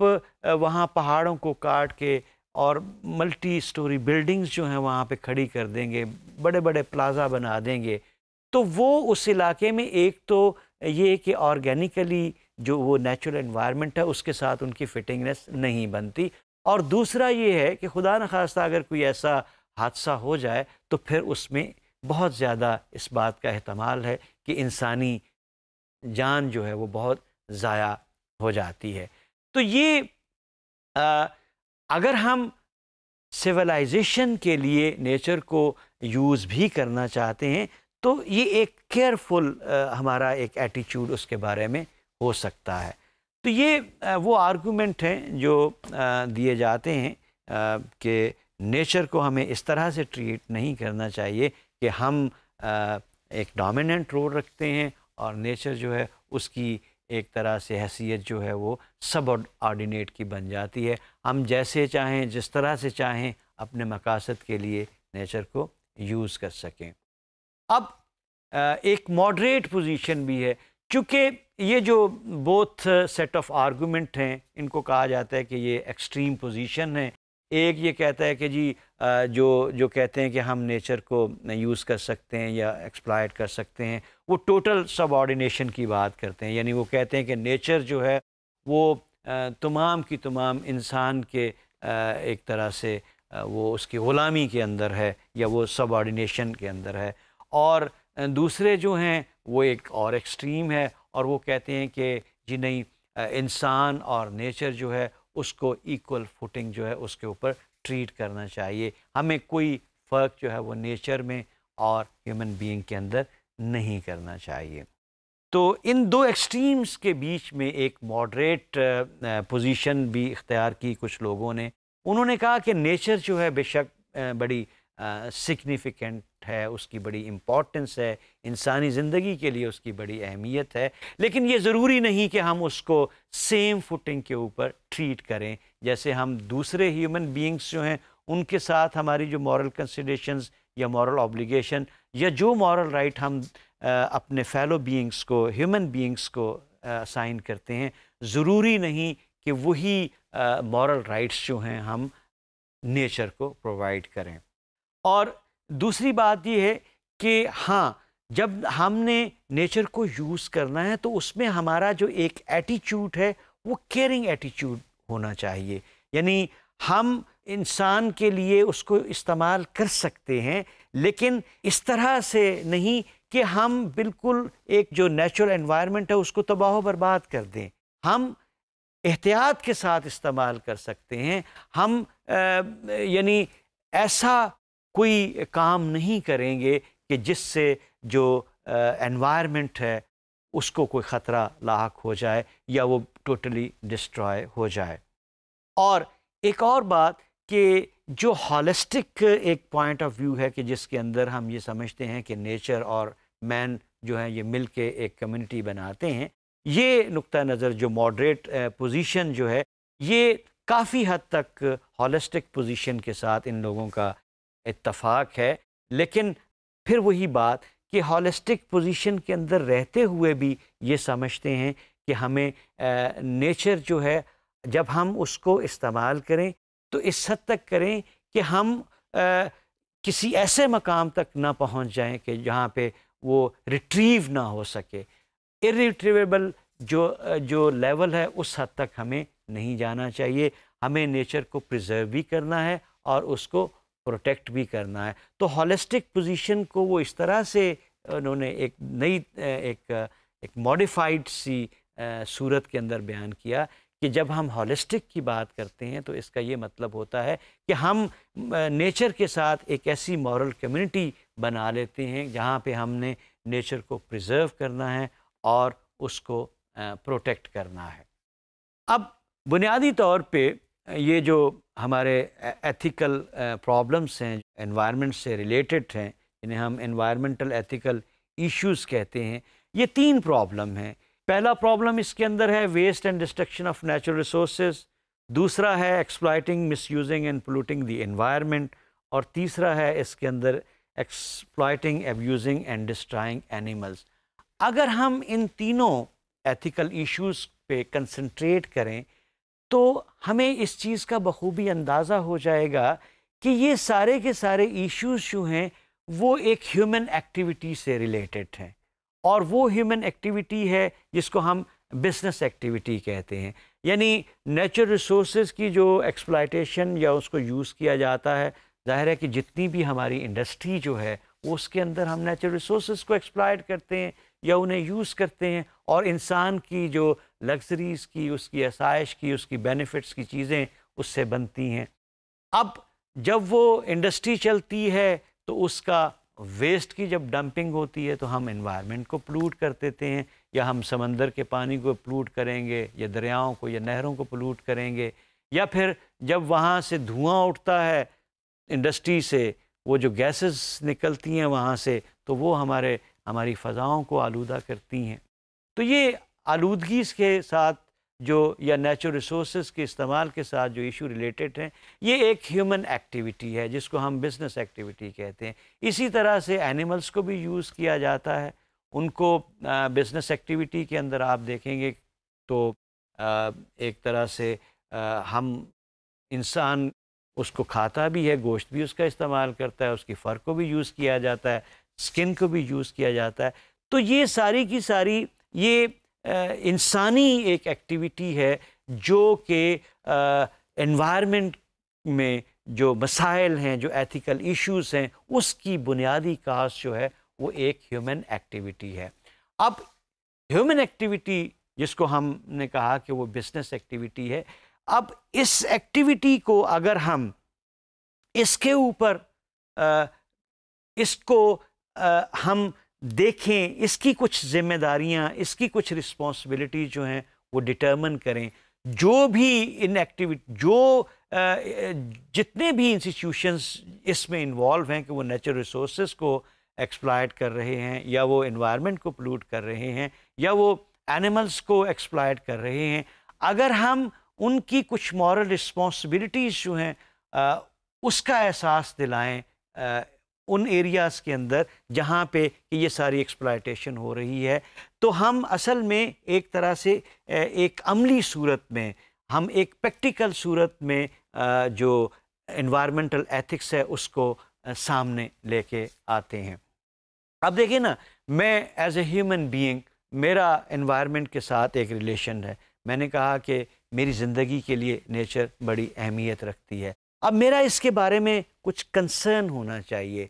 वहाँ पहाड़ों को काट के और मल्टी स्टोरी बिल्डिंग्स जो हैं वहाँ पे खड़ी कर देंगे बड़े बड़े प्लाजा बना देंगे तो वो उस इलाके में एक तो ये कि ऑर्गेनिकली जो वो नेचुरल इन्वायरमेंट है उसके साथ उनकी फिटिंगनेस नहीं बनती और दूसरा ये है कि खुदा न खास्ता अगर कोई ऐसा हादसा हो जाए तो फिर उसमें बहुत ज़्यादा इस बात का अहतमाल है कि इंसानी जान जो है वो बहुत ज़ाया हो जाती है तो ये आ, अगर हम सिविलाइजेशन के लिए नेचर को यूज़ भी करना चाहते हैं तो ये एक केयरफुल हमारा एक एटीट्यूड उसके बारे में हो सकता है तो ये आ, वो आर्गूमेंट हैं जो दिए जाते हैं कि नेचर को हमें इस तरह से ट्रीट नहीं करना चाहिए कि हम एक डोमिनेंट रोल रखते हैं और नेचर जो है उसकी एक तरह से हैसियत जो है वो सब ऑर्डिनेट की बन जाती है हम जैसे चाहें जिस तरह से चाहें अपने मकासद के लिए नेचर को यूज़ कर सकें अब एक मॉडरेट पोजीशन भी है चूँकि ये जो बोथ सेट ऑफ आर्गूमेंट हैं इनको कहा जाता है कि ये एक्सट्रीम पोजीशन है एक ये कहता है कि जी जो जो कहते हैं कि हम नेचर को यूज़ कर सकते हैं या एक्सप्लाइट कर सकते हैं वो टोटल सबॉर्डिनेशन की बात करते हैं यानी वो कहते हैं कि नेचर जो है वो तमाम की तमाम इंसान के एक तरह से वो उसकी ग़ुलामी के अंदर है या वो सबॉर्डिनेशन के अंदर है और दूसरे जो हैं वो एक और एक्सट्रीम है और वो कहते हैं कि जी नहीं इंसान और नेचर जो है उसको इक्वल फुटिंग जो है उसके ऊपर ट्रीट करना चाहिए हमें कोई फ़र्क जो है वो नेचर में और ह्यूमन बीइंग के अंदर नहीं करना चाहिए तो इन दो एक्सट्रीम्स के बीच में एक मॉडरेट पोजीशन भी इख्तियार की कुछ लोगों ने उन्होंने कहा कि नेचर जो है बेशक बड़ी सिग्निफिकेंट इम्पैक्ट है उसकी बड़ी इम्पॉर्टेंस है इंसानी ज़िंदगी के लिए उसकी बड़ी अहमियत है लेकिन ये ज़रूरी नहीं कि हम उसको सेम फुटिंग के ऊपर ट्रीट करें जैसे हम दूसरे ह्यूमन बींग्स जो हैं उनके साथ हमारी जो मॉरल कंसिडेशंस या मॉरल ऑब्लिगेशन या जो मॉरल राइट right हम आ, अपने फेलो बींग्स को ह्यूमन बींग्स को साइन करते हैं ज़रूरी नहीं कि वही मॉरल राइट्स जो हैं हम नेचर को प्रोवाइड करें और दूसरी बात यह है कि हाँ जब हमने नेचर को यूज़ करना है तो उसमें हमारा जो एक एटीट्यूड है वो केयरिंग एटीट्यूड होना चाहिए यानी हम इंसान के लिए उसको इस्तेमाल कर सकते हैं लेकिन इस तरह से नहीं कि हम बिल्कुल एक जो नेचुरल एनवायरनमेंट है उसको तबाह बर्बाद कर दें हम एहतियात के साथ इस्तेमाल कर सकते हैं हम यानी ऐसा कोई काम नहीं करेंगे कि जिससे जो एनवायरनमेंट है उसको कोई ख़तरा लाक हो जाए या वो टोटली डिस्ट्रॉय हो जाए और एक और बात कि जो हॉलिस्टिक एक पॉइंट ऑफ व्यू है कि जिसके अंदर हम ये समझते हैं कि नेचर और मैन जो है ये मिल के एक कम्युनिटी बनाते हैं ये नुक़ नज़र जो मॉडरेट पोजीशन जो है ये काफ़ी हद तक हॉलिस्टिक पोजीशन के साथ इन लोगों का इतफ़ाक़ है लेकिन फिर वही बात कि हॉलिस्टिक पोजीशन के अंदर रहते हुए भी ये समझते हैं कि हमें नेचर जो है जब हम उसको इस्तेमाल करें तो इस हद तक करें कि हम आ, किसी ऐसे मकाम तक ना पहुंच जाएं कि जहाँ पे वो रिट्रीव ना हो सके इरिट्रीवेबल जो जो लेवल है उस हद तक हमें नहीं जाना चाहिए हमें नेचर को प्रिजर्व भी करना है और उसको प्रोटेक्ट भी करना है तो हॉलिस्टिक पोजीशन को वो इस तरह से उन्होंने एक नई एक एक मॉडिफाइड सी सूरत के अंदर बयान किया कि जब हम हॉलिस्टिक की बात करते हैं तो इसका ये मतलब होता है कि हम नेचर के साथ एक ऐसी मॉरल कम्युनिटी बना लेते हैं जहाँ पे हमने नेचर को प्रिजर्व करना है और उसको प्रोटेक्ट करना है अब बुनियादी तौर पर ये जो हमारे एथिकल प्रॉब्लम्स हैं एनवायरनमेंट से रिलेटेड हैं इन्हें हम एनवायरमेंटल एथिकल इश्यूज कहते हैं ये तीन प्रॉब्लम हैं पहला प्रॉब्लम इसके अंदर है waste and destruction of natural resource दूसरा है exploiting misusing and polluting the environment और तीसरा है इसके अंदर exploiting abusing and destroying animals अगर हम इन तीनों एथिकल इश्यूज पे कंसंट्रेट करें तो हमें इस चीज़ का बखूबी अंदाज़ा हो जाएगा कि ये सारे के सारे इश्यूज जो हैं वो एक ह्यूमन एक्टिविटी से रिलेटेड हैं और वो ह्यूमन एक्टिविटी है जिसको हम बिजनेस एक्टिविटी कहते हैं यानी नेचुरल रिसोर्स की जो एक्सप्लाइटेशन या उसको यूज़ किया जाता है जाहिर है कि जितनी भी हमारी इंडस्ट्री जो है उसके अंदर हम नेचुरल रिसोर्स को एक्सप्लाइट करते हैं या उन्हें यूज़ करते हैं और इंसान की जो लग्जरीज़ की उसकी आसाइश की उसकी बेनिफिट्स की चीज़ें उससे बनती हैं अब जब वो इंडस्ट्री चलती है तो उसका वेस्ट की जब डंपिंग होती है तो हम इन्वायरमेंट को पलूट कर देते हैं या हम समंदर के पानी को पलूट करेंगे या दरियाओं को या नहरों को पलूट करेंगे या फिर जब वहाँ से धुआं उठता है इंडस्ट्री से वो जो गैसेस निकलती हैं वहाँ से तो वो हमारे हमारी फ़ज़ाओं को आलूदा करती हैं तो ये आलूदगी के साथ जो या नेचुरल रिसोर्स के इस्तेमाल के साथ जो इशू रिलेटेड हैं ये एक ह्यूमन एक्टिविटी है जिसको हम बिजनेस एक्टिविटी कहते हैं इसी तरह से एनिमल्स को भी यूज़ किया जाता है उनको बिजनेस एक्टिविटी के अंदर आप देखेंगे तो आ, एक तरह से आ, हम इंसान उसको खाता भी है गोश्त भी उसका इस्तेमाल करता है उसकी फ़र को भी यूज़ किया जाता है स्किन को भी यूज़ किया जाता है तो ये सारी की सारी ये इंसानी एक एक्टिविटी है जो कि एनवायरनमेंट में जो मसाइल हैं जो एथिकल इश्यूज हैं उसकी बुनियादी काज जो है वो एक ह्यूमन एक्टिविटी है अब ह्यूमन एक्टिविटी जिसको हमने कहा कि वो बिजनेस एक्टिविटी है अब इस एक्टिविटी को अगर हम इसके ऊपर इसको आ, हम देखें इसकी कुछ जिम्मेदारियां इसकी कुछ रिस्पॉन्सिबिलिटी जो हैं वो डिटर्मन करें जो भी इन एक्टिविटी जो जितने भी इंस्टीट्यूशंस इसमें इन्वॉल्व हैं कि वो नेचुरल रिसोर्स को एक्सप्लाइट कर रहे हैं या वो इन्वायरमेंट को पोल्यूट कर रहे हैं या वो एनिमल्स को एक्सप्लाइट कर रहे हैं अगर हम उनकी कुछ मॉरल रिस्पॉन्सिबिलिटीज़ जो हैं उसका एहसास दिलाएँ उन एरियाज़ के अंदर जहाँ पे ये सारी एक्सप्लाइटेशन हो रही है तो हम असल में एक तरह से एक अमली सूरत में हम एक प्रैक्टिकल सूरत में जो इन्वायरमेंटल एथिक्स है उसको सामने लेके आते हैं अब देखिए ना मैं एज ए ह्यूमन बीइंग मेरा इन्वायरमेंट के साथ एक रिलेशन है मैंने कहा कि मेरी ज़िंदगी के लिए नेचर बड़ी अहमियत रखती है अब मेरा इसके बारे में कुछ कंसर्न होना चाहिए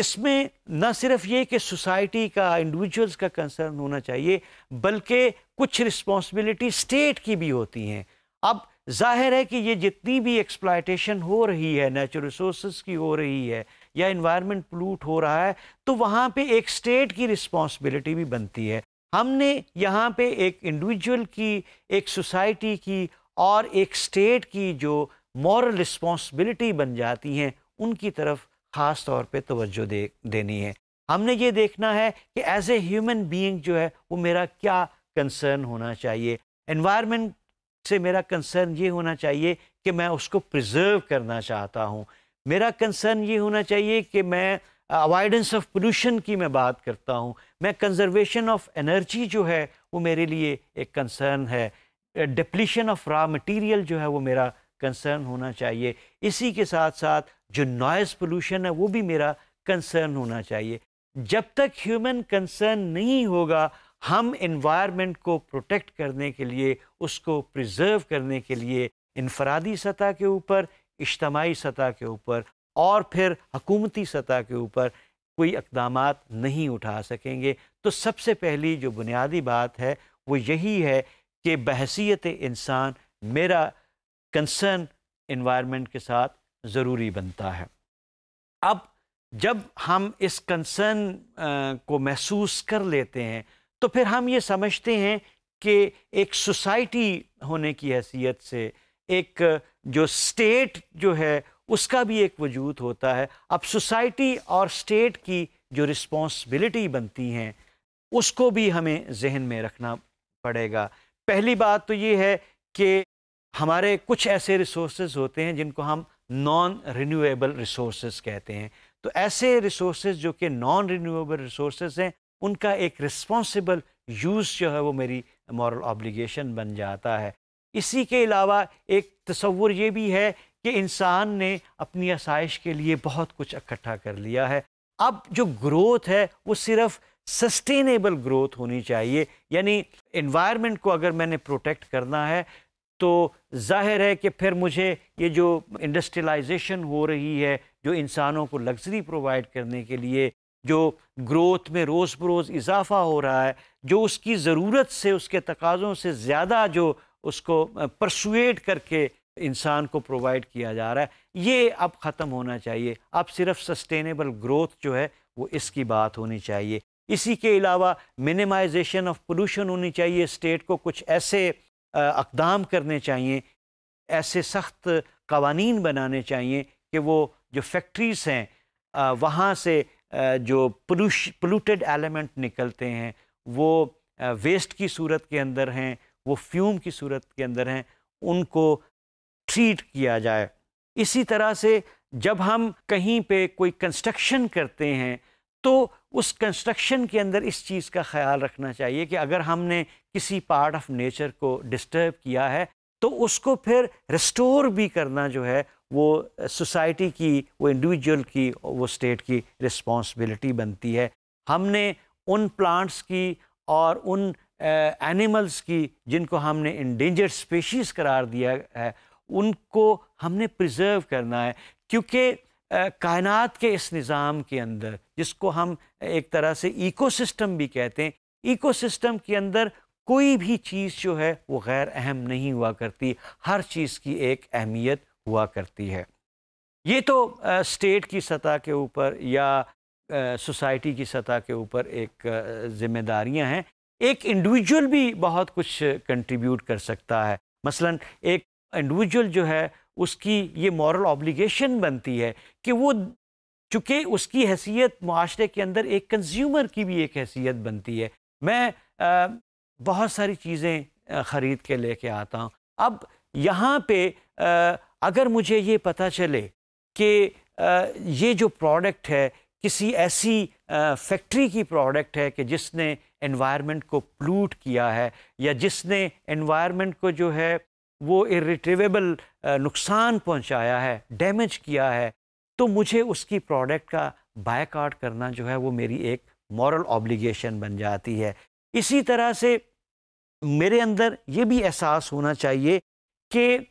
इसमें न सिर्फ ये कि सोसाइटी का इंडिविजुअल्स का कंसर्न होना चाहिए बल्कि कुछ रिस्पॉन्सिबिलिटी स्टेट की भी होती हैं अब जाहिर है कि ये जितनी भी एक्सप्लाइटेशन हो रही है नेचुरल रिसोर्स की हो रही है या इन्वायरमेंट पोलूट हो रहा है तो वहाँ पे एक स्टेट की रिस्पॉन्सिबिलिटी भी बनती है हमने यहाँ पे एक इंडिविजुअल की एक सोसाइटी की और एक स्टेट की जो मॉरल रिस्पॉन्सिबिलिटी बन जाती हैं उनकी तरफ ख़ास तौर पे तवज्जो दे देनी है हमने ये देखना है कि एज ए ह्यूमन बीइंग जो है वो मेरा क्या कंसर्न होना चाहिए इन्वायरमेंट से मेरा कंसर्न ये होना चाहिए कि मैं उसको प्रिजर्व करना चाहता हूँ मेरा कंसर्न ये होना चाहिए कि मैं अवॉइडेंस ऑफ पोल्यूशन की मैं बात करता हूँ मैं कंजर्वेशन ऑफ एनर्जी जो है वो मेरे लिए एक कंसर्न है डिप्लीशन ऑफ रॉ मटीरियल जो है वो मेरा कंसर्न होना चाहिए इसी के साथ साथ जो नॉइज़ पोल्यूशन है वो भी मेरा कंसर्न होना चाहिए जब तक ह्यूमन कंसर्न नहीं होगा हम इन्वायरमेंट को प्रोटेक्ट करने के लिए उसको प्रिजर्व करने के लिए इनफरादी सतह के ऊपर इज्तमाही सतह के ऊपर और फिर हकूमती सतह के ऊपर कोई इकदाम नहीं उठा सकेंगे तो सबसे पहली जो बुनियादी बात है वो यही है कि बहसीत इंसान मेरा कंसर्न इन्वायरमेंट के साथ ज़रूरी बनता है अब जब हम इस कंसर्न को महसूस कर लेते हैं तो फिर हम ये समझते हैं कि एक सोसाइटी होने की हैसियत से एक जो स्टेट जो है उसका भी एक वजूद होता है अब सोसाइटी और स्टेट की जो रिस्पॉन्सिबिलिटी बनती हैं उसको भी हमें जहन में रखना पड़ेगा पहली बात तो ये है कि हमारे कुछ ऐसे रिसोर्स होते हैं जिनको हम नॉन रिन्यूएबल रिसोर्स कहते हैं तो ऐसे रिसोर्स जो कि नॉन रिन्यूएबल रिसोर्स हैं उनका एक रिस्पॉन्सिबल यूज़ जो है वो मेरी मॉरल ऑब्लिगेशन बन जाता है इसी के अलावा एक तस्वुर ये भी है कि इंसान ने अपनी आसाइश के लिए बहुत कुछ इकट्ठा कर लिया है अब जो ग्रोथ है वो सिर्फ सस्टेनेबल ग्रोथ होनी चाहिए यानी इन्वायरमेंट को अगर मैंने प्रोटेक्ट करना है तो जाहिर है कि फिर मुझे ये जो इंडस्ट्रियलाइजेशन हो रही है जो इंसानों को लग्जरी प्रोवाइड करने के लिए जो ग्रोथ में रोज़ बरोज़ इजाफा हो रहा है जो उसकी ज़रूरत से उसके तकाज़ों से ज़्यादा जो उसको परसुएट करके इंसान को प्रोवाइड किया जा रहा है ये अब ख़त्म होना चाहिए अब सिर्फ सस्टेनेबल ग्रोथ जो है वो इसकी बात होनी चाहिए इसी के अलावा मिनिमाइजेशन ऑफ पोलूशन होनी चाहिए स्टेट को कुछ ऐसे अकदाम करने चाहिए ऐसे सख्त कवानीन बनाने चाहिए कि वो जो फैक्ट्रीज़ हैं वहाँ से जो पलूश पोलूटेड एलिमेंट निकलते हैं वो वेस्ट की सूरत के अंदर हैं वो फ्यूम की सूरत के अंदर हैं उनको ट्रीट किया जाए इसी तरह से जब हम कहीं पे कोई कंस्ट्रक्शन करते हैं तो उस कंस्ट्रक्शन के अंदर इस चीज़ का ख्याल रखना चाहिए कि अगर हमने किसी पार्ट ऑफ नेचर को डिस्टर्ब किया है तो उसको फिर रिस्टोर भी करना जो है वो सोसाइटी की वो इंडिविजुअल की वो स्टेट की रिस्पॉन्सिबिलिटी बनती है हमने उन प्लांट्स की और उन एनिमल्स की जिनको हमने इंडेंजर्ड स्पेशीज़ करार दिया है उनको हमने प्रिजर्व करना है क्योंकि कायनात के इस निज़ाम के अंदर जिसको हम एक तरह से इकोसिस्टम भी कहते हैं इकोसिस्टम के अंदर कोई भी चीज़ जो है वो गैर अहम नहीं हुआ करती हर चीज़ की एक अहमियत हुआ करती है ये तो स्टेट की सतह के ऊपर या सोसाइटी की सतह के ऊपर एक जिम्मेदारियां हैं एक इंडिविजुअल भी बहुत कुछ कंट्रीब्यूट कर सकता है मसलन एक इंडिविजुअल जो है उसकी ये मॉरल ऑब्लिगेशन बनती है कि वो चूँकि उसकी हैसियत माशरे के अंदर एक कंज्यूमर की भी एक हैसियत बनती है मैं आ, बहुत सारी चीज़ें ख़रीद के लेके आता हूँ अब यहाँ पे आ, अगर मुझे ये पता चले कि ये जो प्रोडक्ट है किसी ऐसी फैक्ट्री की प्रोडक्ट है कि जिसने एनवायरनमेंट को प्लूट किया है या जिसने एनवायरनमेंट को जो है वो इरिट्रेबल नुकसान पहुंचाया है डैमेज किया है तो मुझे उसकी प्रोडक्ट का बायकाट करना जो है वो मेरी एक मॉरल ऑब्लिगेशन बन जाती है इसी तरह से मेरे अंदर ये भी एहसास होना चाहिए कि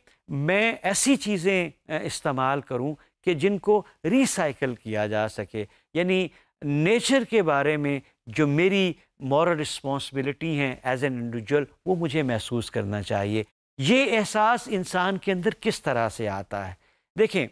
मैं ऐसी चीज़ें इस्तेमाल करूं कि जिनको रिसाइकल किया जा सके यानी नेचर के बारे में जो मेरी मॉरल रिस्पॉन्सिबिलिटी हैं एज एन इंडिविजुअल वो मुझे महसूस करना चाहिए ये एहसास इंसान के अंदर किस तरह से आता है देखें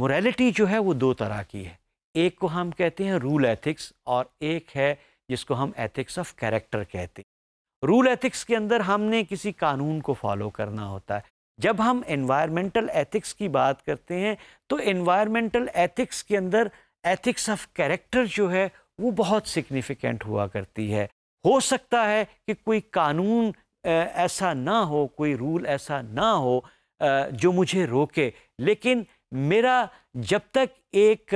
मोरालिटी जो है वो दो तरह की है एक को हम कहते हैं रूल एथिक्स और एक है जिसको हम एथिक्स ऑफ कैरेक्टर कहते हैं रूल एथिक्स के अंदर हमने किसी कानून को फॉलो करना होता है जब हम इन्वायरमेंटल एथिक्स की बात करते हैं तो इन्वायरमेंटल एथिक्स के अंदर एथिक्स ऑफ कैरेक्टर जो है वो बहुत सिग्निफिकेंट हुआ करती है हो सकता है कि कोई कानून ऐसा ना हो कोई रूल ऐसा ना हो जो मुझे रोके लेकिन मेरा जब तक एक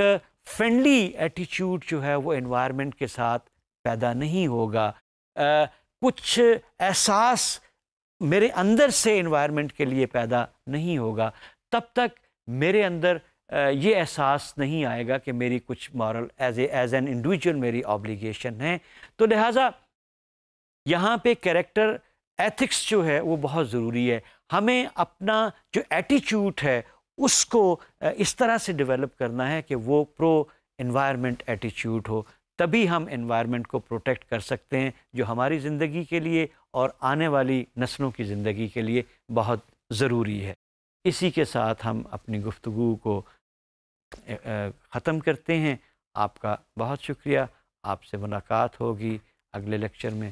फ्रेंडली एटीट्यूड जो है वो एनवायरनमेंट के साथ पैदा नहीं होगा कुछ एहसास मेरे अंदर से इन्वायरमेंट के लिए पैदा नहीं होगा तब तक मेरे अंदर ये एहसास नहीं आएगा कि मेरी कुछ moral as as an individual मेरी ऑब्लिगेशन है तो लिहाजा यहाँ पे कैरेक्टर एथिक्स जो है वो बहुत ज़रूरी है हमें अपना जो एटीट्यूड है उसको इस तरह से डेवलप करना है कि वो प्रो इन्वायरमेंट एटीट्यूड हो तभी हम इन्वायरमेंट को प्रोटेक्ट कर सकते हैं जो हमारी ज़िंदगी के लिए और आने वाली नस्लों की ज़िंदगी के लिए बहुत ज़रूरी है इसी के साथ हम अपनी गुफ्तु को ख़त्म करते हैं आपका बहुत शुक्रिया आपसे मुलाकात होगी अगले लेक्चर में